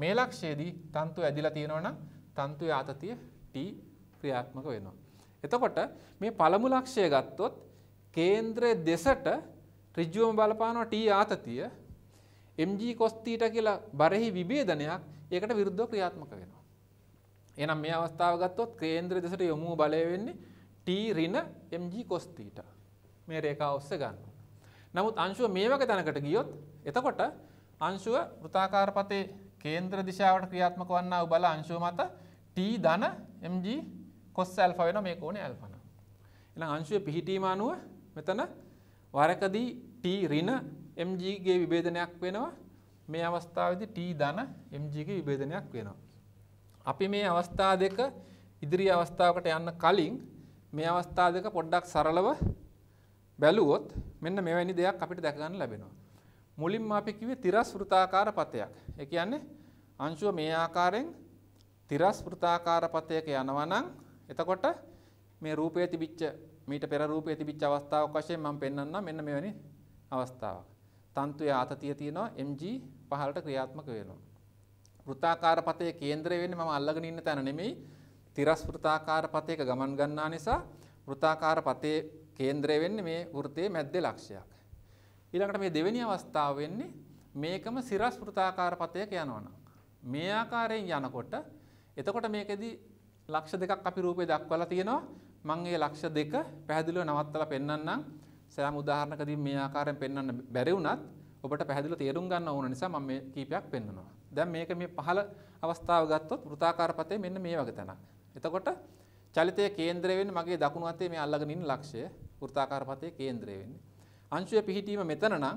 මේ ලක්ෂයේදී තන්තුව ඇදිලා තියෙනවා නම් තන්තුවේ ආතතිය T ක්‍රියාත්මක වෙනවා. එතකොට මේ පළමු ලක්ෂය ගත්තොත් කේන්ද්‍රයේ දෙසට ඍජුවම බලපානවා T ආතතිය mg cos θ කියලා බරෙහි විභේදනයක් ඒකට විරුද්ධව ක්‍රියාත්මක වෙනවා. එහෙනම් මේ අවස්ථාව ගත්තොත් කේන්ද්‍ර දෙසට යොමු බලය වෙන්නේ t ඍණ mg cos theta මේ රේඛාව ඔස්සේ ගන්න. නමුත් අංශුව මේ වගේ තැනකට ගියොත් එතකොට අංශුව වෘත්තාකාර පතේ කේන්ද්‍ර දිශාවට ක්‍රියාත්මක වන්නා වූ බල අංශුව මත t ධන mg cos alpha වෙනවා මේ කෝණේ alpha නම්. එහෙනම් අංශුවේ පිහිටීම අනුව මෙතන වරකදී t ඍණ mg ගේ විභේදනයක් වෙනවා මේ අවස්ථාවේදී t ධන mg ගේ විභේදනයක් වෙනවා. අපි මේ අවස්ථා දෙක ඉදිරි අවස්ථාවකට යන්න කලින් මේ අවස්ථා දෙක පොඩ්ඩක් සරලව බැලුවොත් මෙන්න මෙවැනි දෙයක් අපිට දැක ගන්න ලැබෙනවා. මුලින්ම අපි කිව්වේ තිරස් වෘත්තාකාර පතයක්. ඒ කියන්නේ අංශුව මේ ආකාරයෙන් තිරස් වෘත්තාකාර පතයක යනවා නම් එතකොට මේ රූපයේ තිබිච්ච මීට පෙර රූපයේ තිබිච්ච අවස්ථාවක් වශයෙන් මම පෙන්වන්නම් මෙන්න මෙවැනි අවස්ථාවක්. තන්තුයේ ආතතිය තියෙනවා mg පහලට ක්‍රියාත්මක වෙනවා. වෘත්තාකාර පතයේ කේන්ද්‍රය වෙන්නේ මම අල්ලගෙන ඉන්න තැන නෙමෙයි තිරස් වෘතාකාර පතයක ගමන් ගන්නා නිසා වෘතාකාර පතේ කේන්ද්‍රය වෙන්නේ මේ වෘතයේ මැද්දේ ලක්ෂයක්. ඊළඟට මේ දෙවෙනි අවස්ථාව වෙන්නේ මේකම සිරස් වෘතාකාර පතයක යනවනම්. මේ ආකාරයෙන් යනකොට එතකොට මේකෙදි ලක්ෂ දෙකක් අපි රූපේ දක්වලා තියෙනවා. මම ඒ ලක්ෂ දෙක පැහැදිලිව නවත්තලා පෙන්වන්නම්. සෑම උදාහරණකදී මේ ආකාරයෙන් පෙන්වන්න බැරි වුණත් ඔබට පැහැදිලිව තේරුම් ගන්න ඕන නිසා මම මේ කීපයක් පෙන්වනවා. දැන් මේක මේ පහළ අවස්ථාව ගත්තොත් වෘතාකාර පතේ මෙන්න මේ වගේ තැනක්. එතකොට චලිතයේ කේන්ද්‍රය වෙන්නේ මගේ දකුණු අතේ මේ අල්ලගෙන ඉන්න ලක්ෂය වෘත්තාකාර පතේ කේන්ද්‍රය වෙන්නේ. අංශුවේ පිහිටීම මෙතන නම්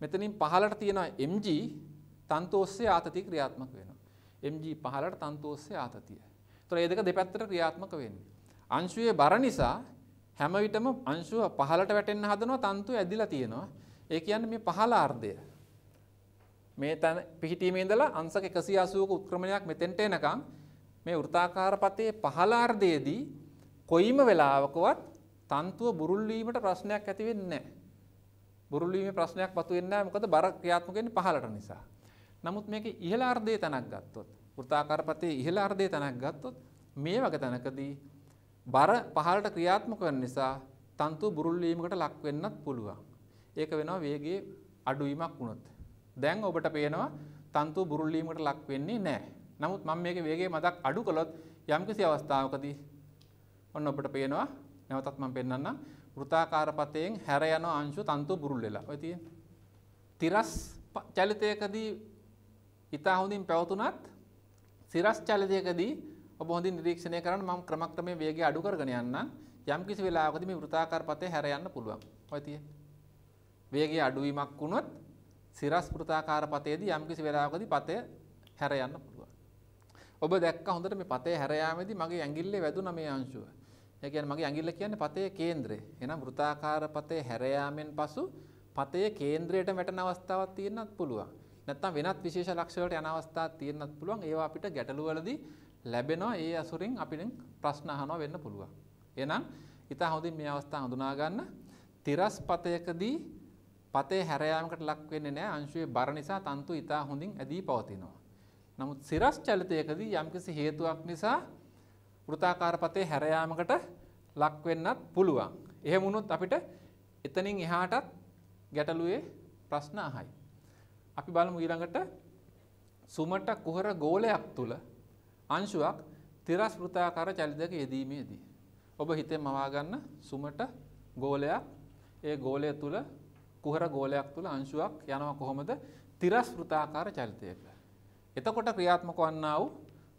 මෙතනින් පහළට තියෙන mg තන්තු ඔස්සේ ආතතිය ක්‍රියාත්මක වෙනවා. mg පහළට තන්තු ඔස්සේ ආතතිය. ඒතර මේ දෙක දෙපැත්තට ක්‍රියාත්මක වෙන්නේ. අංශුවේ බර නිසා හැම විටම අංශුව පහළට වැටෙන්න හදනවා තන්තු ඇදිලා තියෙනවා. ඒ කියන්නේ මේ පහළ අර්ධය. මේ තන පිහිටීමේ ඉඳලා අංශක 180ක උත්ක්‍රමණයක් මෙතෙන්ට එනකම් මේ වෘතාකාර පතේ පහලාර්ධයේදී කොයිම වෙලාවකවත් තන්තුව බුරුල් වීමට ප්‍රශ්නයක් ඇති වෙන්නේ නැහැ. බුරුල් වීමේ ප්‍රශ්නයක් පතු වෙන්නේ නැහැ මොකද බර ක්‍රියාත්මක වෙන්නේ පහලට නිසා. නමුත් මේකේ ඉහළ අර්ධයේ තනක් ගත්තොත් වෘතාකාර පතේ ඉහළ අර්ධයේ තනක් ගත්තොත් මේ වගේ තනකදී බර පහලට ක්‍රියාත්මක වෙන නිසා තන්තුව බුරුල් වීමකට ලක් වෙන්නත් පුළුවන්. ඒක වෙනවා වේගයේ අඩුවීමක් වුණොත්. දැන් ඔබට පේනවා තන්තුව බුරුල් වීමකට ලක් වෙන්නේ නැහැ. නමුත් මම මේකේ වේගය මතක් අඩු කළොත් යම්කිසි අවස්ථාවකදී ඔන්න ඔබට පේනවා නැවතත් මම පෙන්වන්නම් වෘත්තාකාර පතයෙන් හැර යන අංශු තන්තු බුරුල් වෙලා. ඔය තියෙන. තිරස් චලිතයකදී ඊට හොඳින් පැවතුනත් සිරස් චලිතයකදී ඔබ හොඳින් නිරීක්ෂණය කරන්න මම ක්‍රමක්‍රමයෙන් වේගය අඩු කරගෙන යන්නම්. යම් කිසි වෙලාවකදී මේ වෘත්තාකාර පතේ හැර යන්න පුළුවන්. ඔය තියෙන. වේගය අඩුවීමක් වුණොත් සිරස් වෘත්තාකාර පතේදී යම් කිසි වෙලාවකදී පතය හැර යන්න පුළුවන්. ඔබ දැක්ක හොඳට මේ පතේ හැර යාමේදී මගේ ඇඟිල්ලේ වැදුනා මේ අංශුව. ඒ කියන්නේ මගේ ඇඟිල්ල කියන්නේ පතේ කේන්ද්‍රය. එහෙනම් වෘත්තාකාර පතේ හැර යාමෙන් පසු පතේ කේන්ද්‍රයට වැටෙන අවස්ථාවක් තියෙන්නත් පුළුවන්. නැත්නම් වෙනත් විශේෂ ලක්ෂ්‍ය වලට යන අවස්ථාවක් තියෙන්නත් පුළුවන්. ඒවා අපිට ගැටලු වලදී ලැබෙනවා. ඒ අසුරින් අපිට ප්‍රශ්න අහනවා වෙන්න පුළුවන්. එහෙනම් ඉතා හොඳින් මේ අවස්ථාව හඳුනා ගන්න. තිරස් පතයකදී පතේ හැර යාමකට ලක් වෙන්නේ නැහැ. අංශුවේ බර නිසා තන්තු ඉතා හොඳින් ඇදී පවතිනවා. නමුත් සිරස් චලිතයකදී යම්කිසි හේතුවක් නිසා වෘතාකාරපතේ හැරයාමකට ලක් වෙන්නත් පුළුවන්. එහෙම වුණොත් අපිට එතනින් එහාටත් ගැටලුවේ ප්‍රශ්න අහයි. අපි බලමු ඊළඟට සුමට කුහර ගෝලයක් තුල අංශුවක් තිරස් වෘත්තාකාර චලිතයක යෙදීමේදී ඔබ හිතෙන් මවා ගන්න සුමට ගෝලයක් ඒ ගෝලය තුල කුහර ගෝලයක් තුල අංශුවක් යනවා කොහොමද තිරස් වෘත්තාකාර චලිතයක එතකොට ක්‍රියාත්මක වන්නා වූ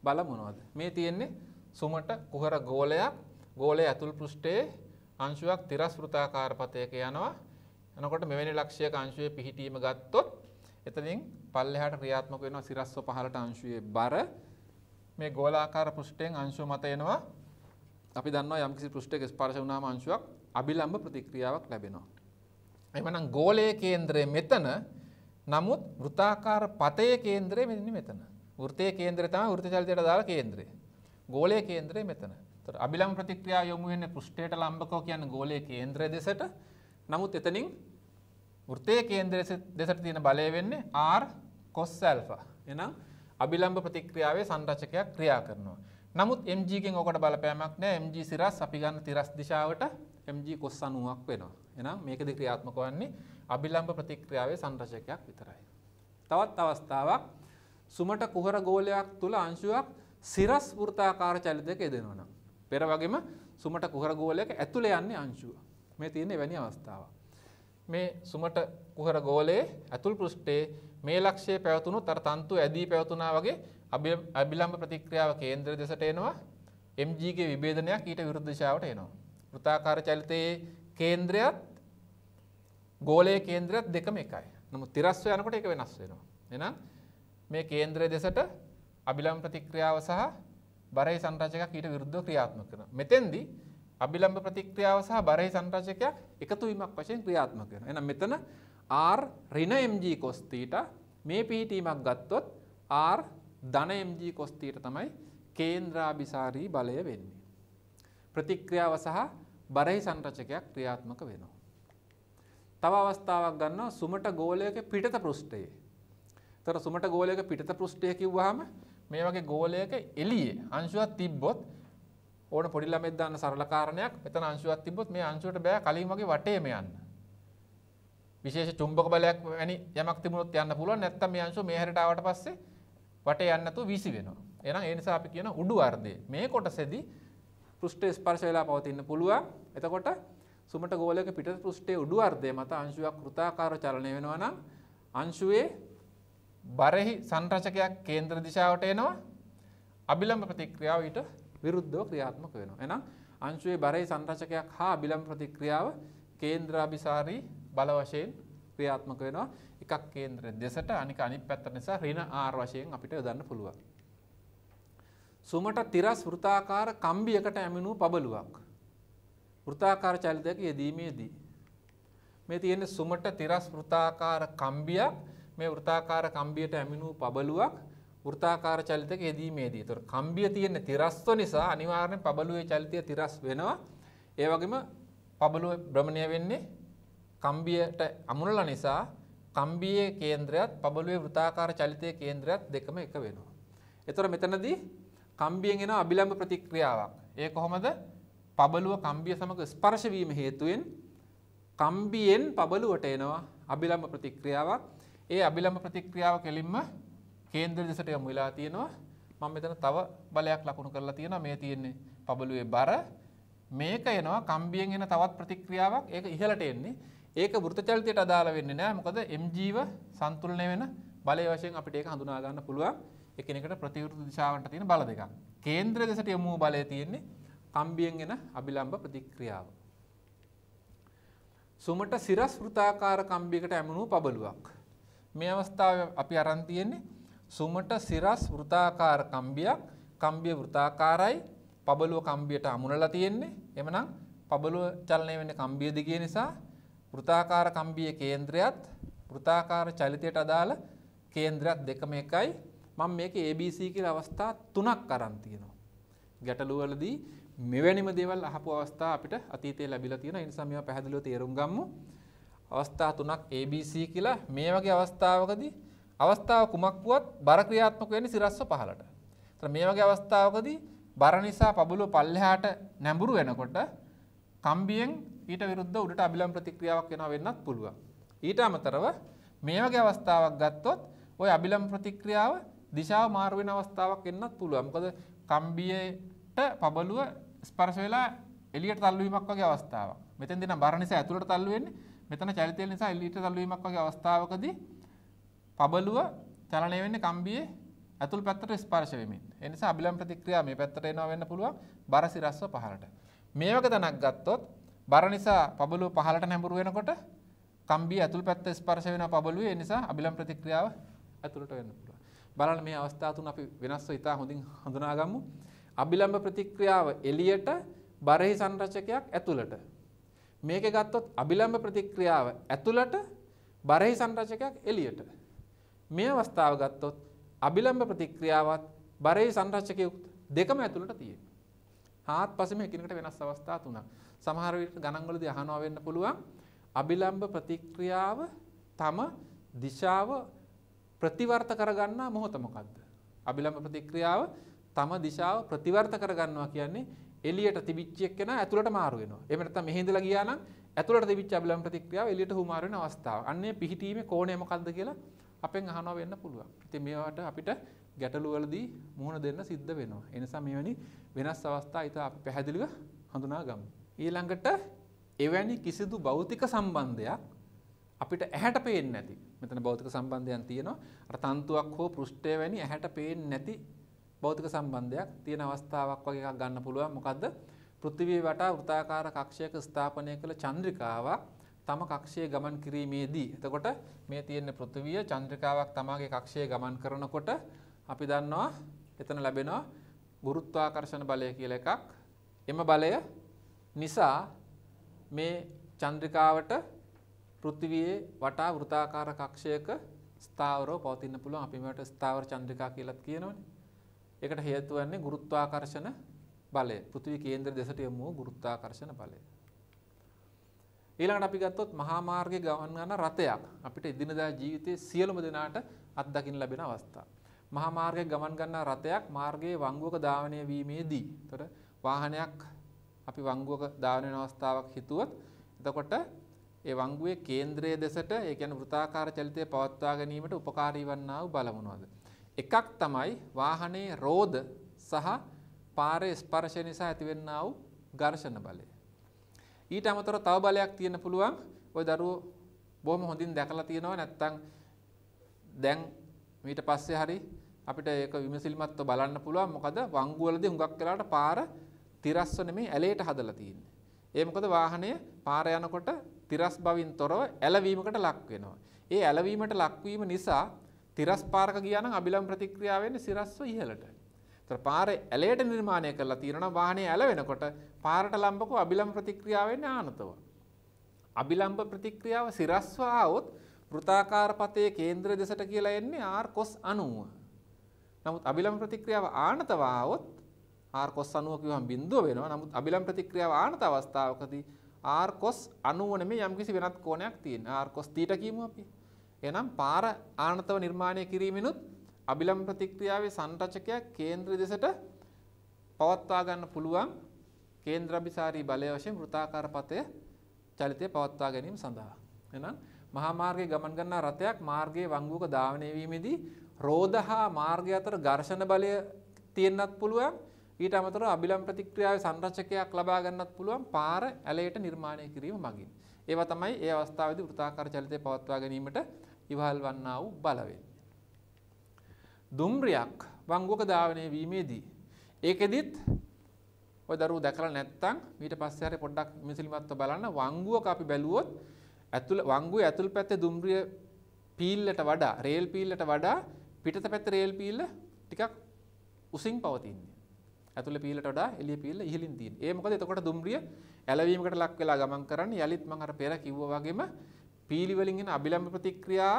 බල මොනවද? මේ තියෙන්නේ සුමට කුහර ගෝලයක් ගෝලය ඇතුල් පෘෂ්ඨයේ අංශුවක් තිරස් වෘත්තාකාර පතයක යනවා. එනකොට මෙවැනි ලක්ෂයක අංශුවේ පිහිටීම ගත්තොත් එතනින් පල්ලෙහාට ක්‍රියාත්මක වෙනවා සිරස්ව පහළට අංශුවේ බර. මේ ගෝලාකාර පෘෂ්ඨයෙන් අංශුව මත එනවා. අපි දන්නවා යම්කිසි පෘෂ්ඨයක ස්පර්ශ වුණාම අංශුවක් අභිලම්භ ප්‍රතික්‍රියාවක් ලැබෙනවා. එමනම් ගෝලයේ කේන්ද්‍රය මෙතන නමුත් වෘතාකාර පතයේ කේන්ද්‍රය මෙන්න මෙතන. වෘතයේ කේන්ද්‍රය තමයි වෘත චලිතයට දාලා කේන්ද්‍රය. ගෝලයේ කේන්ද්‍රය මෙතන. ඒතර අබිලම් ප්‍රතික්‍රියා යොමු වෙන්නේ පෘෂ්ඨයට ලම්බකව කියන්නේ ගෝලයේ කේන්ද්‍රය දෙසට. නමුත් එතනින් වෘතයේ කේන්ද්‍රය දෙසට තියෙන බලය වෙන්නේ r cos alpha. එහෙනම් අබිලම්භ ප්‍රතික්‍රියාවේ සංරචකයක් ක්‍රියා කරනවා. නමුත් MGගෙන් ඕකට බලපෑමක් නෑ MG සිරස් අපි ගන්න තිරස් දිශාවට MG කොස් 90ක් වෙනවා. එහෙනම් මේකද ක්‍රියාත්මක වන්නේ අභිලම්භ ප්‍රතික්‍රියාවේ සංරචකයක් විතරයි. තවත් අවස්ථාවක් සුමට කුහර ගෝලයක් තුල අංශුවක් සිරස් වෘත්තාකාර චලිතයක යෙදෙනවා නම් පෙර වගේම සුමට කුහර ගෝලයක ඇතුලේ යන්නේ අංශුව. මේ තියෙන්නේ වැනි අවස්ථාවක්. මේ සුමට කුහර ගෝලයේ ඇතුල් පෘෂ්ඨයේ මේ ලක්ෂයේ පැවතුණු තර තන්තු ඇදී පැවතුනා වගේ අභිලම්භ ප්‍රතික්‍රියාව කේන්ද්‍ර දෙසට එනවා MGගේ විභේදනයක් ඊට විරුද්ධ දිශාවට එනවා. වෘත්තාකාර චලිතයේ කේන්ද්‍රයත් ගෝලයේ කේන්ද්‍රයත් දෙකම එකයි. නමුත් තිරස්ව යනකොට ඒක වෙනස් වෙනවා. එහෙනම් මේ කේන්ද්‍රය දෙසට අභිලම්භ ප්‍රතික්‍රියාව සහ බරේ සංරචකයක් ඊට විරුද්ධව ක්‍රියාත්මක කරනවා. මෙතෙන්දී අභිලම්භ ප්‍රතික්‍රියාව සහ බරේ සංරචකයක් එකතු වීමක් වශයෙන් ක්‍රියාත්මක වෙනවා. එහෙනම් මෙතන R ඍණ mg cos θ මේ පිහිටීමක් ගත්තොත් R ධන MG කොස්තියට තමයි කේන්ද්‍රාභිසාරී බලය වෙන්නේ. ප්‍රතික්‍රියාව සහ බරහි සංරචකයක් ක්‍රියාත්මක වෙනවා. තව අවස්ථාවක් ගන්නවා සුමට ගෝලයක පිටත පෘෂ්ඨයේ. තර සුමට ගෝලයක පිටත පෘෂ්ඨය කිව්වහම මේ වගේ ගෝලයක එළියේ අංශුවක් තිබ්බොත් ඕන පොඩි ළමෙක් දාන්න සරල කාරණයක් මෙතන අංශුවක් තිබ්බොත් මේ අංශුවට බෑ කලින් වගේ වටේම යන්න. විශේෂ චුම්බක බලයක් වැනි යමක් තිබුණොත් යන්න පුළුවන් නැත්නම් මේ අංශුව මේ හැරට ආවට පස්සේ වටේ යන්නතු විසි වෙනවා. එනම් ඒ නිසා අපි කියන උඩු අර්ධය. මේ කොටසේදී පෘෂ්ඨ ස්පර්ශ වෙලා පවතින්න පුළුවන්. එතකොට සුමට ගෝලයක පිටත පෘෂ්ඨයේ උඩු අර්ධය මත අංශුවක් කෘතාකාර චලනය වෙනවා නම් අංශුවේ බරෙහි සංරචකයක් කේන්ද්‍ර දිශාවට එනවා. අභිලම්භ ප්‍රතික්‍රියාව ඊට විරුද්ධව ක්‍රියාත්මක වෙනවා. එහෙනම් අංශුවේ බරෙහි සංරචකයක් හා අභිලම්භ ප්‍රතික්‍රියාව කේන්ද්‍රාභිසාරී බල වශයෙන් ක්‍රියාත්මක වෙනවා එකක් කේන්ද්‍ර දෙසට අනික අනිත් පැත්ත නිසා ඍණ R වශයෙන් අපිට යොදන්න පුළුවන්. සුමට තිරස් වෘත්තාකාර කම්බියකට ඇමිනූ පබලුවක්. වෘත්තාකාර චලිතයක යෙදීමේදී මේ තියෙන සුමට තිරස් වෘත්තාකාර කම්බියක් මේ වෘත්තාකාර කම්බියට ඇමිනූ පබලුවක් වෘත්තාකාර චලිතයක යෙදීමේදී. ඒතර කම්බිය තියෙන තිරස්ව නිසා අනිවාර්යෙන් පබලුවේ චලිතය තිරස් වෙනවා. ඒ වගේම පබලුව භ්‍රමණය වෙන්නේ කම්බියට අමුණල නිසා කම්බියේ කේන්ද්‍රයත් පබලුවේ වෘතාකාර චලිතය කේන්ද්‍රයත් දෙකම එක වෙනවා. එතොර මෙතනදී කම්බියෙන් එෙන අභිලම්භ ප්‍රතික්‍රියාවක්. ඒ කොහොමද පබලුව කම්බිය සමඟ ස්පර්ශවීම හේතුවෙන් කම්බියෙන් පබලුවට එනවා අභිලම්භ ප්‍රතික්‍රියාවක් ඒ අභිලම්භ ප්‍රතික්‍රියාව කෙලින්ම කේන්ද්‍ර දෙසට යොමු වෙලා තියෙනවා මම මෙතන තව බලයක් ලකුණු කරලා තියෙනවා මේ තියෙන්නේ පබලුවේ බර මේක එනවා කම්බියෙන් එන තවත් ප්‍රතික්‍රියාවක් ඒක ඉහළට එන්නේ ඒක ෘතචලිතයට අදාළ වෙන්නේ නෑ මොකද MGව සන්තුලනය වෙන බලය වශයෙන් අපිට ඒක හඳුනා ගන්න පුළුවන් එකිනෙකට ප්‍රතිවිරුද්ධ දිශාවන්ට තියෙන බල දෙකක්. කේන්ද්‍ර දෙසට යොමු වූ බලය තියෙන්නේ කම්බියෙන් එන අභිලම්භ ප්‍රතික්‍රියාව. සුමට සිරස් වෘතාකාර කම්බියකට ඇමුණු පබලුවක්. මේ අවස්ථාවේ අපි අරන් තියෙන්නේ සුමට සිරස් වෘතාකාර කම්බියක් කම්බිය වෘතාකාරයි පබලුව කම්බියට අමුණලා තියෙන්නේ. එමනම් පබලුව චලනය වෙන්නේ කම්බිය දිගේ නිසා වෘතාකාර කම්බියේ කේන්ද්‍රයත් වෘතාකාර චලිතයට අදාළ කේන්ද්‍රයක් දෙකම එකයි මම මේක ABC කියලා අවස්ථා තුනක් අරන් තියෙනවා. ගැටලුවලදී මෙවැනිම දේවල් අහපු අවස්ථා අපිට අතීතයේ ලැබිලා තියෙනවා. ඒ නිසා මේවා පැහැදිලිව තේරුම් ගමු. අවස්ථා තුනක් ABC කියලා මේ වගේ අවස්ථාවකදී අවස්ථාව කුමක් වුවත් බර ක්‍රියාත්මක වෙන්නේ සිරස්ව පහළට. ඒතර මේ වගේ අවස්ථාවකදී බර නිසා පබළුව පල්ලෙහාට නැඹුරු වෙනකොට කම්බියෙන් ඊට විරුද්ධ උඩට අබිලම් ප්‍රතික්‍රියාවක් වෙනවා වෙන්නත් පුළුවන්. ඊට අමතරව මේ වගේ අවස්ථාවක් ගත්තොත් ওই අබිලම් ප්‍රතික්‍රියාව දිශාව මාරු වෙන අවස්ථාවක් එන්නත් පුළුවන්. මොකද කම්බියට පබලුව ස්පර්ශ වෙලා එළියට තල්ලු වීමක් වගේ අවස්ථාවක්. මෙතෙන්දී නම් බර නිසා ඇතුළට තල්ලු වෙන්නේ. මෙතන චලිතය නිසා එළියට තල්ලු වීමක් වගේ අවස්ථාවකදී පබලුව චලනය වෙන්නේ කම්බියේ ඇතුළු පැත්තට ස්පර්ශ වෙමින්. ඒ නිසා අබිලම් ප්‍රතික්‍රියාව මේ පැත්තට එනවා වෙන්න පුළුවන් බර සිරස්ව පහළට. මේ වගේ තැනක් ගත්තොත් බර නිසා පබලුව පහලට නැඹුරු වෙනකොට කම්බි ඇතුල් පැත්ත ස්පර්ශ වෙන පබලුවේ ඒ නිසා අබිලම් ප්‍රතික්‍රියාව ඇතුළට වෙන්න පුළුවන්. බලන්න මේ අවස්ථා තුන අපි වෙනස්ව ඉතා හොඳින් හඳුනාගමු. අබිලම්භ ප්‍රතික්‍රියාව එළියට බරෙහි සංරචකයක් ඇතුළට. මේක ගත්තොත් අබිලම්භ ප්‍රතික්‍රියාව ඇතුළට බරෙහි සංරචකයක් එළියට. මේ අවස්ථාව ගත්තොත් අබිලම්භ ප්‍රතික්‍රියාවත් බරෙහි සංරචකයකුත් දෙකම ඇතුළට තියෙනවා. හාත්පසෙම එකිනෙකට වෙනස් අවස්ථා තුනක්. සමහර විට ගණන්වලදී අහනවා වෙන්න පුළුවන් අභිලම්භ ප්‍රතික්‍රියාව තම දිශාව ප්‍රතිවර්ත කරගන්නා මොහොත මොකද්ද? අභිලම්භ ප්‍රතික්‍රියාව තම දිශාව ප්‍රතිවර්ත කරගන්නවා කියන්නේ එළියට තිබිච්ච එකන ඇතුළට මාරු වෙනවා. එහෙම නැත්නම් මෙහි ඉඳලා ගියා නම් ඇතුළට තිබිච්ච අභිලම්භ ප්‍රතික්‍රියාව එළියට හුමාරු වෙන අවස්ථාව. අන්නේ පිහිටීමේ කෝණය මොකද්ද කියලා අපෙන් අහනවා වෙන්න පුළුවන්. ඉතින් මේවට අපිට ගැටලුවලදී මුහුණ දෙන්න සිද්ධ වෙනවා. ඒ නිසා මෙවැනි වෙනස් අවස්ථා ඊට අපි පැහැදිලිව හඳුනා ගමු. ඊළඟට එවැනි කිසිදු භෞතික සම්බන්ධයක් අපිට ඇහැට පේන්නේ නැති. මෙතන භෞතික සම්බන්ධයන් තියෙනවා. අර තන්තුවක් හෝ පෘෂ්ඨය වැනි ඇහැට පේන්නේ නැති භෞතික සම්බන්ධයක් තියෙන අවස්ථාවක් වගේ එකක් ගන්න පුළුවන්. මොකද්ද? පෘථිවිය වටා වෘත්තාකාර කක්ෂයක ස්ථාපනය කළ චන්ද්‍රිකාවක් තම කක්ෂයේ ගමන් කිරීමේදී එතකොට මේ තියෙන පෘථිවිය චන්ද්‍රිකාවක් තමාගේ කක්ෂයේ ගමන් කරනකොට අපි දන්නවා එතන ලැබෙනවා ගුරුත්වාකර්ෂණ බලය කියලා එකක්. එම බලය නිසා මේ චන්ද්‍රිකාවට පෘථිවියේ වටා වෘතාකාර කක්ෂයක ස්ථාවරව පවතින්න පුළුවන් අපි මේවට ස්ථාවර චන්ද්‍රිකා කියලාත් කියනවනේ. ඒකට හේතුව වෙන්නේ ගුරුත්වාකර්ෂණ බලය. පෘථිවි කේන්ද්‍ර දෙසට යොමු වූ ගුරුත්වාකර්ෂණ බලය. ඊළඟට අපි ගත්තොත් මහා මාර්ගයේ ගමන් කරන රථයක් අපිට එදිනදා ජීවිතයේ සියලුම දෙනාට අත්දකින්න ලැබෙන අවස්ථාව. මහා මාර්ගයේ ගමන් කරන රථයක් මාර්ගයේ වංගුවක ධාවනය වීමේදී, ඒතර වාහනයක් අපි වංගුවක දාන වෙන අවස්ථාවක් හිතුවොත් එතකොට ඒ වංගුවේ කේන්ද්‍රයේ දෙසට ඒ කියන්නේ වෘත්තාකාර චලිතය පවත්වා ගැනීමට උපකාරී වන්නා වූ බල මොනවාද? එකක් තමයි වාහනේ රෝද සහ පාරේ ස්පර්ශය නිසා ඇතිවෙනා වූ ඝර්ෂණ බලය. ඊට අමතරව තව බලයක් තියෙන්න පුළුවන්. ওই දරුවෝ බොහොම හොඳින් දැකලා තියෙනවා නැත්තම් දැන් ඊට පස්සේ හරි අපිට ඒක විමසිලිමත්ව බලන්න පුළුවන්. මොකද වංගුවලදී හුඟක් වෙලාවට පාර තිරස්ව නෙමෙයි ඇලයට හදලා තියෙන්නේ. ඒ මොකද වාහනය පාර යනකොට තිරස් බවින් තොරව ඇලවීමකට ලක් වෙනවා. ඒ ඇලවීමට ලක්වීම නිසා තිරස් පාරක ගියා නම් අබිලම් ප්‍රතික්‍රියා වෙන්නේ සිරස්ව ඉහළට. ඒතර පාරේ ඇලයට නිර්මාණය කරලා තියෙනවා නම් වාහනේ ඇලවෙනකොට පාරට ලම්බකෝ අබිලම් ප්‍රතික්‍රියා වෙන්නේ ආනතව. අබිලම්බ ප්‍රතික්‍රියාව සිරස්ව ආවොත් වෘතාකාරපතයේ කේන්ද්‍ර දෙසට කියලා එන්නේ R cos 90. නමුත් අබිලම්බ ප්‍රතික්‍රියාව ආනතව ආවොත් R cos 90 කිව්වම බිඳුව වෙනවා. නමුත් අභිලම් ප්‍රතික්‍රියාව ආනත අවස්ථාවකදී R cos 90 නෙමෙයි යම්කිසි වෙනත් කෝණයක් තියෙන. R cos θ කියමු අපි. එහෙනම් පාර ආනතව නිර්මාණය කිරීමෙනුත් අභිලම් ප්‍රතික්‍රියාවේ සංරචකය කේන්ද්‍ර දෙසට පවත්වා ගන්න පුළුවන් කේන්ද්‍රාභිසාරී බලය වශයෙන් වෘත්තාකාර පථය චලිතය පවත්වා ගැනීම සඳහා. එහෙනම් මහා මාර්ගයේ ගමන් කරන රථයක් මාර්ගයේ වංගුවක ධාවනය වීමේදී රෝධ හා මාර්ගය අතර ඝර්ෂණ බලය තියෙන්නත් පුළුවන්. ඊට අමතරව අබිලම් ප්‍රතික්‍රියාවේ සංරචකයක් ලබා ගන්නත් පුළුවන් පාර ඇලයට නිර්මාණය කිරීම මගින්. ඒවා තමයි ඒ අවස්ථාවේදී වෘත්තාකාර චලිතය පවත්වා ගැනීමට ඉවහල් වන්නා වූ බලවේග. දුම්රියක් වංගුවක ධාවනය වීමේදී ඒකෙදිත් ඔය දරුවෝ දැකලා නැත්නම් ඊට පස්සේ හරි පොඩ්ඩක් මිසිලිමත්ව බලන්න වංගුවක අපි බැලුවොත් ඇතුළ වංගුවේ ඇතුල් පැත්තේ දුම්රිය පීල්ලට වඩා රේල් පීල්ලට වඩා පිටත පැත්තේ රේල් පීල්ල ටිකක් උසින් පවතින්නේ. ඇතුළේ පීලට වඩා එළිය පීල ඉහළින් තියෙන. ඒ මොකද එතකොට දුම්රිය ඇලවීමකට ලක් වෙලා ගමන් කරන්නේ යලිත් මම අර පෙර කිව්වා වගේම පීලි වලින් එන අබිලම්භ ප්‍රතික්‍රියා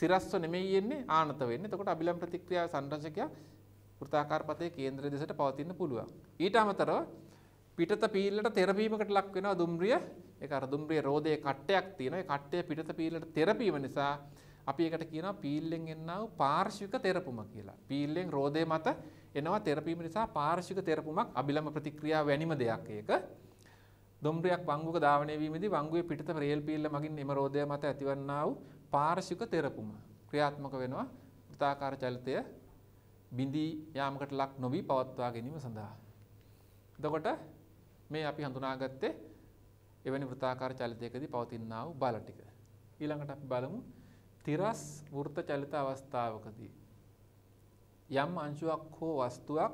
සිරස්ව නෙමෙයි එන්නේ ආනත වෙන්නේ. එතකොට අබිලම්භ ප්‍රතික්‍රියා සංරචකයා වෘත්තාකාර පතේ කේන්ද්‍රය දෙසට පවතින්න පුළුවන්. ඊට අමතරව පිටත පීලට තෙරපීමකට ලක් වෙනවා දුම්රිය. ඒක අර දුම්රිය රෝදයේ කට්ටයක් තියෙනවා. ඒ කට්ටය පිටත පීලට තෙරපීම නිසා අපි එකට කියනවා පීල්ලෙන් එන්නව පාර්ශික තෙරපුම කියලා. පීල්ලෙන් රෝදය මත එනවා තෙරපීම නිසා පාර්ශික තෙරපුමක් අභිලම ප්‍රතික්‍රියා වැනිම දෙයක් ඒක. දුම්රියක් වංගුක ධාවනය වීමේදී වංගුවේ පිටත රේල් පීල්ල මගින් එම රෝදය මත ඇතිවන්නා වූ පාර්ශික තෙරපුම ක්‍රියාත්මක වෙනවා වෘත්තාකාර චලිතය බිඳී යාමකට ලක් නොවී පවත්වා ගැනීම සඳහා. එතකොට මේ අපි හඳුනාගත්තේ එවැනි වෘත්තාකාර චලිතයකදී පවතිනා වූ බල ටික. ඊළඟට අපි බලමු තිරස් වෘත චලිත අවස්ථාවකදී යම් අංශුවක් හෝ වස්තුවක්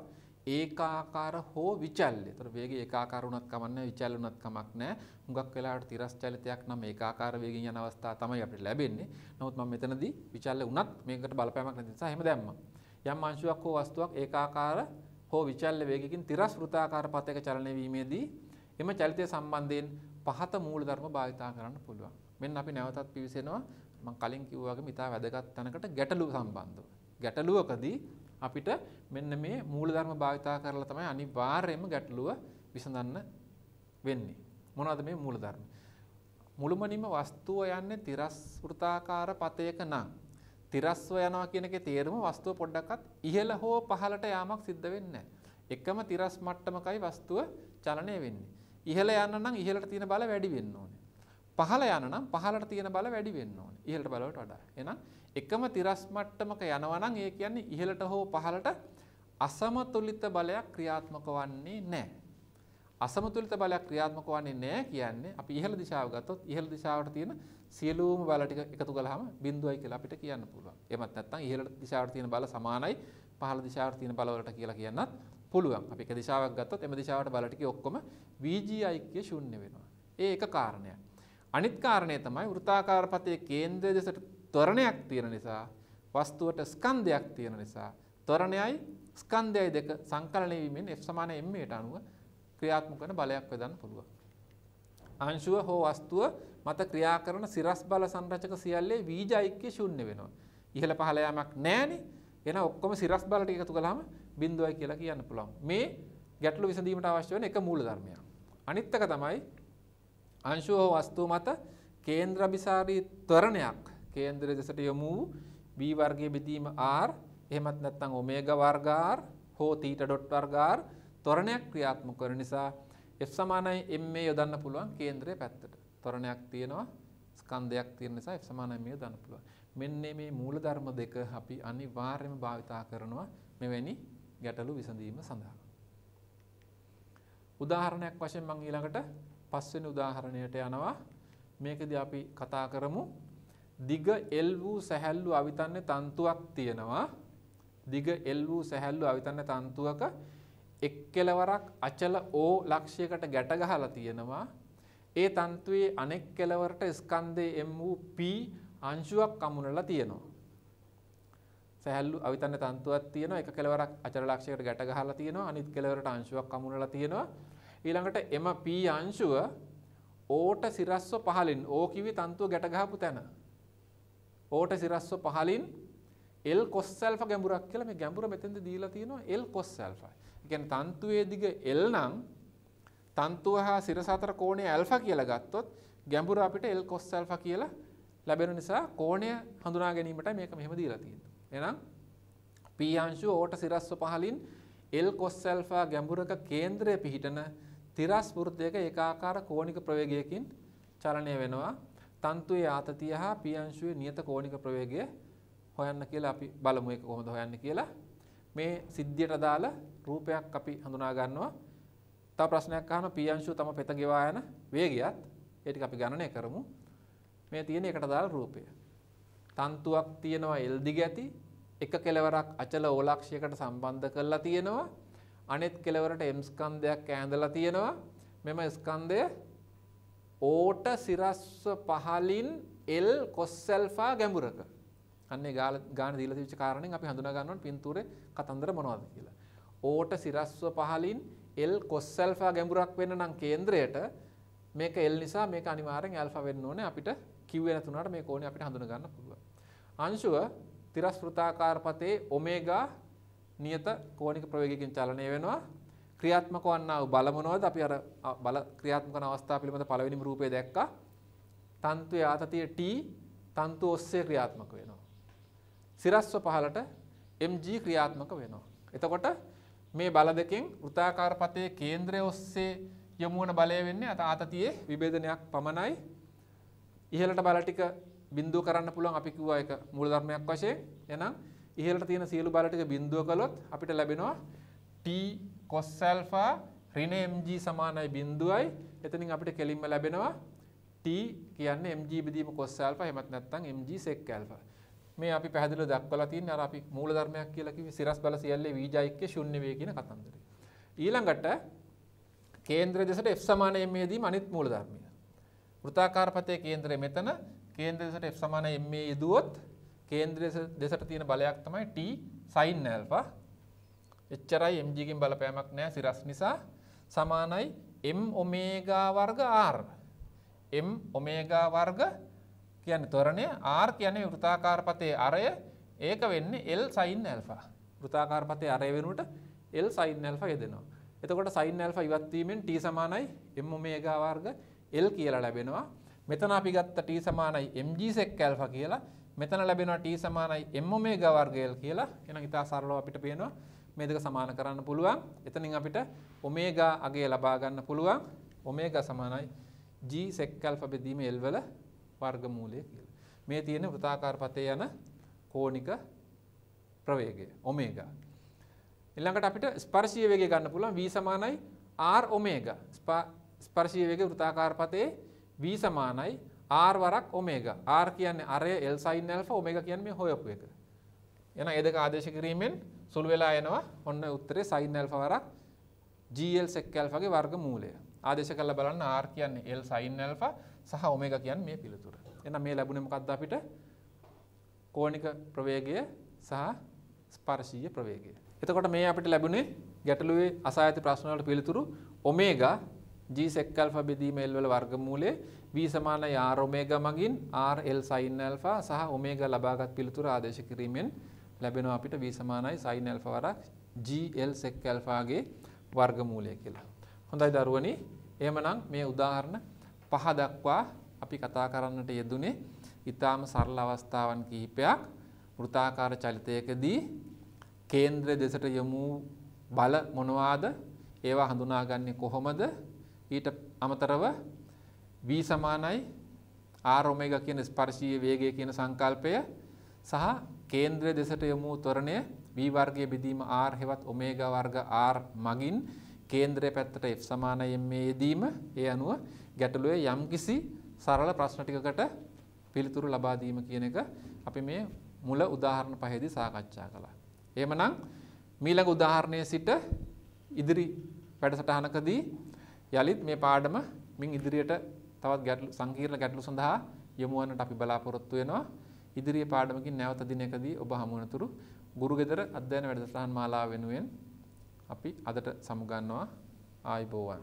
ඒකාකාර හෝ විචල්්‍ය. ඒතර වේගය ඒකාකාර වුණත් කමක් නැහැ, විචල් වුණත් කමක් නැහැ. හුඟක් වෙලාවට තිරස් චලිතයක් නම් ඒකාකාර වේගයෙන් යන අවස්ථා තමයි අපිට ලැබෙන්නේ. නමුත් මම මෙතනදී විචල්්‍ය වුණත් මේකට බලපෑමක් නැති නිසා එහෙම දැම්මා. යම් අංශුවක් හෝ වස්තුවක් ඒකාකාර හෝ විචල්්‍ය වේගයකින් තිරස් වෘත්තාකාර පතයක චලනය වීමේදී එම චලිතය සම්බන්ධයෙන් පහත මූලධර්ම භාවිතා කරන්න පුළුවන්. මෙන්න අපි නැවතත් පිවිසෙනවා මම කලින් කිව්වා වගේ ඉතාල වැදගත් තැනකට ගැටලුව සම්බන්ධව. ගැටලුවකදී අපිට මෙන්න මේ මූලධර්ම භාවිතා කරලා තමයි අනිවාර්යයෙන්ම ගැටලුව විසඳන්න වෙන්නේ. මොනවද මේ මූලධර්ම? මුළුමනින්ම වස්තුව යන්නේ තිරස්ෘතාකාර පතයක නම් තිරස්ව යනවා කියන එකේ තේරුම වස්තුව පොඩ්ඩක්වත් ඉහළ හෝ පහළට යාමක් සිද්ධ වෙන්නේ එකම තිරස් මට්ටමකයි වස්තුව චලනය වෙන්නේ. ඉහළ යන්න නම් ඉහළට තියෙන බල වැඩි වෙන්න ඕනේ. පහළ යනනම් පහළට තියෙන බල වැඩි වෙන්න ඕනේ. ඉහළට බලවට වඩා. එහෙනම් එකම තිරස් මට්ටමක යනවා නම් ඒ කියන්නේ ඉහළට හෝ පහළට අසමතුලිත බලයක් ක්‍රියාත්මක වන්නේ නැහැ. අසමතුලිත බලයක් ක්‍රියාත්මක වන්නේ නැහැ කියන්නේ අපි ඉහළ දිශාව ගත්තොත් ඉහළ දිශාවට තියෙන සියලුම බල ටික එකතු කළාම බිඳුවයි කියලා අපිට කියන්න පුළුවන්. එමත් නැත්නම් ඉහළ දිශාවට තියෙන බල සමානයි පහළ දිශාවට තියෙන බලවලට කියලා කියන්නත් පුළුවන්. අපි එක දිශාවක් ගත්තොත් එම දිශාවට බල ටික ඔක්කොම VGIක ශූන්‍ය වෙනවා. ඒ එක කාරණයක්. අනිත් කාරණය තමයි වෘතාකාරපතයේ කේන්ද්‍රය දෙසට ත්වරණයක් තියෙන නිසා වස්තුවට ස්කන්ධයක් තියෙන නිසා ත්වරණයයි ස්කන්ධයයි දෙක සංකලනය වීමෙන් F සමාන m ට අනුව ක්‍රියාත්මක කරන බලයක් වෙදන්න පුළුවන්. අංශුව හෝ වස්තුව මත ක්‍රියා කරන සිරස් බල සංරචක සියල්ලේ වීජ ඓක්‍ය ශූන්‍ය වෙනවා. ඉහළ පහළ යාමක් නැහැනේ. එහෙනම් ඔක්කොම සිරස් බල ටික එකතු කළාම බිඳුවයි කියලා කියන්න පුළුවන්. මේ ගැටලු විසඳීමට අවශ්‍ය වෙන එක මූල ධර්මයක්. අනිත් එක තමයි අංශුව හෝ වස්තුව මත කේන්ද්‍රබිසාරී ත්වරණයක් කේන්ද්‍රය දෙසට යොමු වූ B වර්ගයේ බෙදීම R එහෙමත් නැත්නම් ඔමේගා වර්ග R හෝ තීට ඩොට් වර්ග R ත්වරණයක් ක්‍රියාත්මක කරන නිසා F සමානයි MA යොදන්න පුළුවන් කේන්ද්‍රය පැත්තට. ත්වරණයක් තියෙනවා ස්කන්ධයක් තියෙන නිසා F සමානයි MA යොදන්න පුළුවන්. මෙන්න මේ මූලධර්ම දෙක අපි අනිවාර්යයෙන්ම භාවිතා කරනවා මෙවැනි ගැටලු විසඳීම සඳහා. උදාහරණයක් වශයෙන් මම ඊළඟට පස්වෙනි උදාහරණයට යනවා. මේකදී අපි කතා කරමු දිග එල් වූ සැහැල්ලු අවිතන්නේ තන්තුවක් තියෙනවා. දිග එල් වූ සැහැල්ලු අවිතන්නේ තන්තුවක එක් කෙලවරක් අචල ඕ ලක්ෂයකට ගැට ගහලා තියෙනවා. ඒ තන්තුවේ අනෙක් කෙලවරට ස්කන්ධයේ M වූ P අංශුවක් අමුණලා තියෙනවා. සැහැල්ලු අවිතන්න තන්තුවක් තියෙනවා. එක කෙලවරක් අචල ලක්ෂයකට ගැට ගහලා තියෙනවා. අනිත් කෙලවරට අංශුවක් අමුණලා තියෙනවා. ඊළඟට එම P අංශුව ඕට සිරස්ව පහලින් ඕ කිවි තන්තුව ගැට ගහපු තැන. ඕට සිරස්ව පහලින් L cos alpha ගැඹුරක් කියලා මේ ගැඹුර මෙතෙන්ද දීලා තියෙනවා L cos alpha. ඒ කියන්නේ තන්තුවේ දිග L නම් තන්තුව හා සිරස අතර කෝණය alpha කියලා ගත්තොත් ගැඹුර අපිට L cos alpha කියලා ලැබෙන නිසා කෝණය හඳුනා ගැනීමට මේක මෙහෙම දීලා තියෙනවා. එහෙනම් P අංශුව ඕට සිරස්ව පහලින් L cos alpha ගැඹුරක කේන්ද්‍රය පිහිටන තිරස් වෘත්තයක ඒකාකාර කෝණික ප්‍රවේගයකින් චලනය වෙනවා. තන්තුවේ ආතතිය හා පියංශුවේ නියත කෝණික ප්‍රවේගය හොයන්න කියලා අපි බලමු ඒක කොහොමද හොයන්න කියලා. මේ සිද්ධියට අදාළ රූපයක් අපි හඳුනා ගන්නවා. තව ප්‍රශ්නයක් අහන පියංශුව තම පෙත ගෙවා යන වේගයත් ඒ ටික අපි ගණනය කරමු. මේ තියෙන එකට අදාළ රූපය. තන්තුවක් තියෙනවා L දිග ඇති එක කෙලවරක් අචල ඕලක්ෂයකට සම්බන්ධ කරලා තියෙනවා අනෙත් කෙලවරට M ස්කන්ධයක් ඈඳලා තියෙනවා. මෙම ස්කන්ධය ඕට සිරස්ව පහලින් L cos alpha ගැඹුරක. අන්නේ ගාන දීලා තිබිච්ච කාරණෙන් අපි හඳුනා ගන්න ඕනේ පින්තූරේ කතන්දර මොනවද කියලා. ඕට සිරස්ව පහලින් L cos alpha ගැඹුරක් වෙන්න නම් කේන්ද්‍රයට මේක L නිසා මේක අනිවාර්යෙන් alpha වෙන්න ඕනේ අපිට කිව්වේ නැතුණාට මේ කෝණය අපිට හඳුනා ගන්න පුළුවන්. අංශුව තිරස්ෘතාකාරපතේ ඔමේගා නියත කෝණික ප්‍රවේගයකින් චලනය වෙනවා. ක්‍රියාත්මක වන්නා වූ බල මොනවද? අපි අර බල ක්‍රියාත්මක කරන අවස්ථාව පිළිබඳ පළවෙනිම රූපය දැක්කා. තන්තුවේ ආතතිය T තන්තු ඔස්සේ ක්‍රියාත්මක වෙනවා. සිරස්ව පහලට mg ක්‍රියාත්මක වෙනවා. එතකොට මේ බල දෙකෙන් වෘත්තාකාර පතේ කේන්ද්‍රය ඔස්සේ යොමු වන බලය වෙන්නේ අත ආතතියේ විභේදනයක් පමණයි. ඉහළට බල ටික බිඳුව කරන්න පුළුවන් අපි කිව්වා ඒක මූලධර්මයක් වශයෙන්. එහෙනම් ඉහළට තියෙන සියලු බල ටික බිඳුව කළොත් අපිට ලැබෙනවා t cos alpha ඍණ mg සමානයි බිඳුවයි. එතනින් අපිට කෙලින්ම ලැබෙනවා t කියන්නේ mg බෙදීම cos alpha එහෙමත් නැත්නම් mg sec alpha. මේ අපි පැහැදිලිව දක්වලා තියෙන අර අපි මූලධර්මයක් කියලා කිව්වේ සිරස් බල සියල්ලේ වීජයික්‍ය ශුන්‍ය වේ කියන කතන්දරය. ඊළඟට කේන්ද්‍ර දෙසට f සමාන m යෙදීම අනිත් මූලධර්මය. වෘත්තාකාර පතේ කේන්ද්‍රය මෙතන කේන්ද්‍ර දෙසට f සමාන m යෙදුවොත් කේන්ද්‍රය දෙසට තියෙන බලයක් තමයි T sin alpha. එච්චරයි mg ගෙන් බලපෑමක් නැහැ සිරස් නිසා සමානයි m omega වර්ග r. m omega වර්ග කියන්නේ ත්වරණය r කියන්නේ වෘත්තාකාර පතේ අරය ඒක වෙන්නේ l sin alpha. වෘත්තාකාර පතේ අරය වෙනුවට l sin alpha යදෙනවා. එතකොට sin alpha ඉවත් වීමෙන් t සමානයි m omega වර්ග l කියලා ලැබෙනවා. මෙතන අපි ගත්ත t සමානයි mg sec alpha කියලා. මෙතන ලැබෙනවා t සමානයි m omega වර්ගයල් කියලා. එහෙනම් ඉතා සරලව අපිට පේනවා මේ දෙක සමාන කරන්න පුළුවන්. එතනින් අපිට omega අගය ලබා ගන්න පුළුවන්. omega සමානයි g sec alpha බෙදීම l වල වර්ගමූලය කියලා. මේ තියෙන වෘත්තාකාර පතේ යන කෝණික ප්‍රවේගය omega. ඊළඟට අපිට ස්පර්ශීය වේගය ගන්න පුළුවන් v සමානයි r omega. ස්පර්ශීය වේගය වෘත්තාකාර පතේ v සමානයි R වරක් ඔමේගා. R කියන්නේ අරය L sin alpha ඔමේගා කියන්නේ හොයපු එක. එහෙනම් ඒ දෙක ආදේශ කිරීමෙන් සුළු වෙලා යනවා ඔන්න උත්තරේ sin alpha වරක් GL sec alpha ගේ වර්ගමූලය. ආදේශ කරලා බලන්න R කියන්නේ L sin alpha සහ ඔමේගා කියන්නේ මේ පිළිතුර. එහෙනම් මේ ලැබුණේ මොකක්ද අපිට? කෝණික ප්‍රවේගය සහ ස්පර්ශීය ප්‍රවේගය. එතකොට මේ අපිට ලැබුණේ ගැටලුවේ අසායත ප්‍රශ්න වලට පිළිතුරු ඔමේගා G sec alpha බෙදීම L වල වර්ගමූලයේ v සමානයි r ඔමේගා මගින් r l sin alpha සහ ඔමේගා ලබාගත් පිළිතුර ආදේශ කිරීමෙන් ලැබෙනවා අපිට v සමානයි sin alpha වරක් g l sec alpha ගේ වර්ගමූලය කියලා. හොඳයි දරුවනි. එහෙමනම් මේ උදාහරණ පහ දක්වා අපි කතා කරන්නට යෙදුනේ ඊටාම සරල අවස්ථාවන් කිහිපයක් වෘත්තාකාර චලිතයකදී කේන්ද්‍රය දෙසට යොමු බල මොනවාද ඒවා හඳුනාගන්නේ කොහොමද ඊට අමතරව v සමානයි r omega කියන ස්පර්ශීය වේගය කියන සංකල්පය සහ කේන්ද්‍රය දෙසට යොමු ත්වරණය v වර්ගයේ බෙදීම r හෙවත් omega වර්ග r මගින් කේන්ද්‍රය පැත්තට f සමානයි මේ යෙදීම ඒ අනුව ගැටලුවේ යම්කිසි සරල ප්‍රශ්න ටිකකට පිළිතුරු ලබා දීම කියන එක අපි මේ මුල උදාහරණ පහේදී සාකච්ඡා කළා. එහෙමනම් මීළඟ උදාහරණයේ සිට ඉදිරි වැඩසටහනකදී යලිත් මේ පාඩම මින් ඉදිරියට තවත් ගැටලු සංකීර්ණ ගැටලු සඳහා යොමු වන්නට අපි බලාපොරොත්තු වෙනවා. ඉදිරියේ පාඩමකින් නැවත දිනකදී ඔබ හමු වෙනතුරු ගුරුගෙදර අධ්‍යයන වැඩසටහන් මාලාව වෙනුවෙන් අපි අදට සමුගන්නවා ආයිබෝවන්.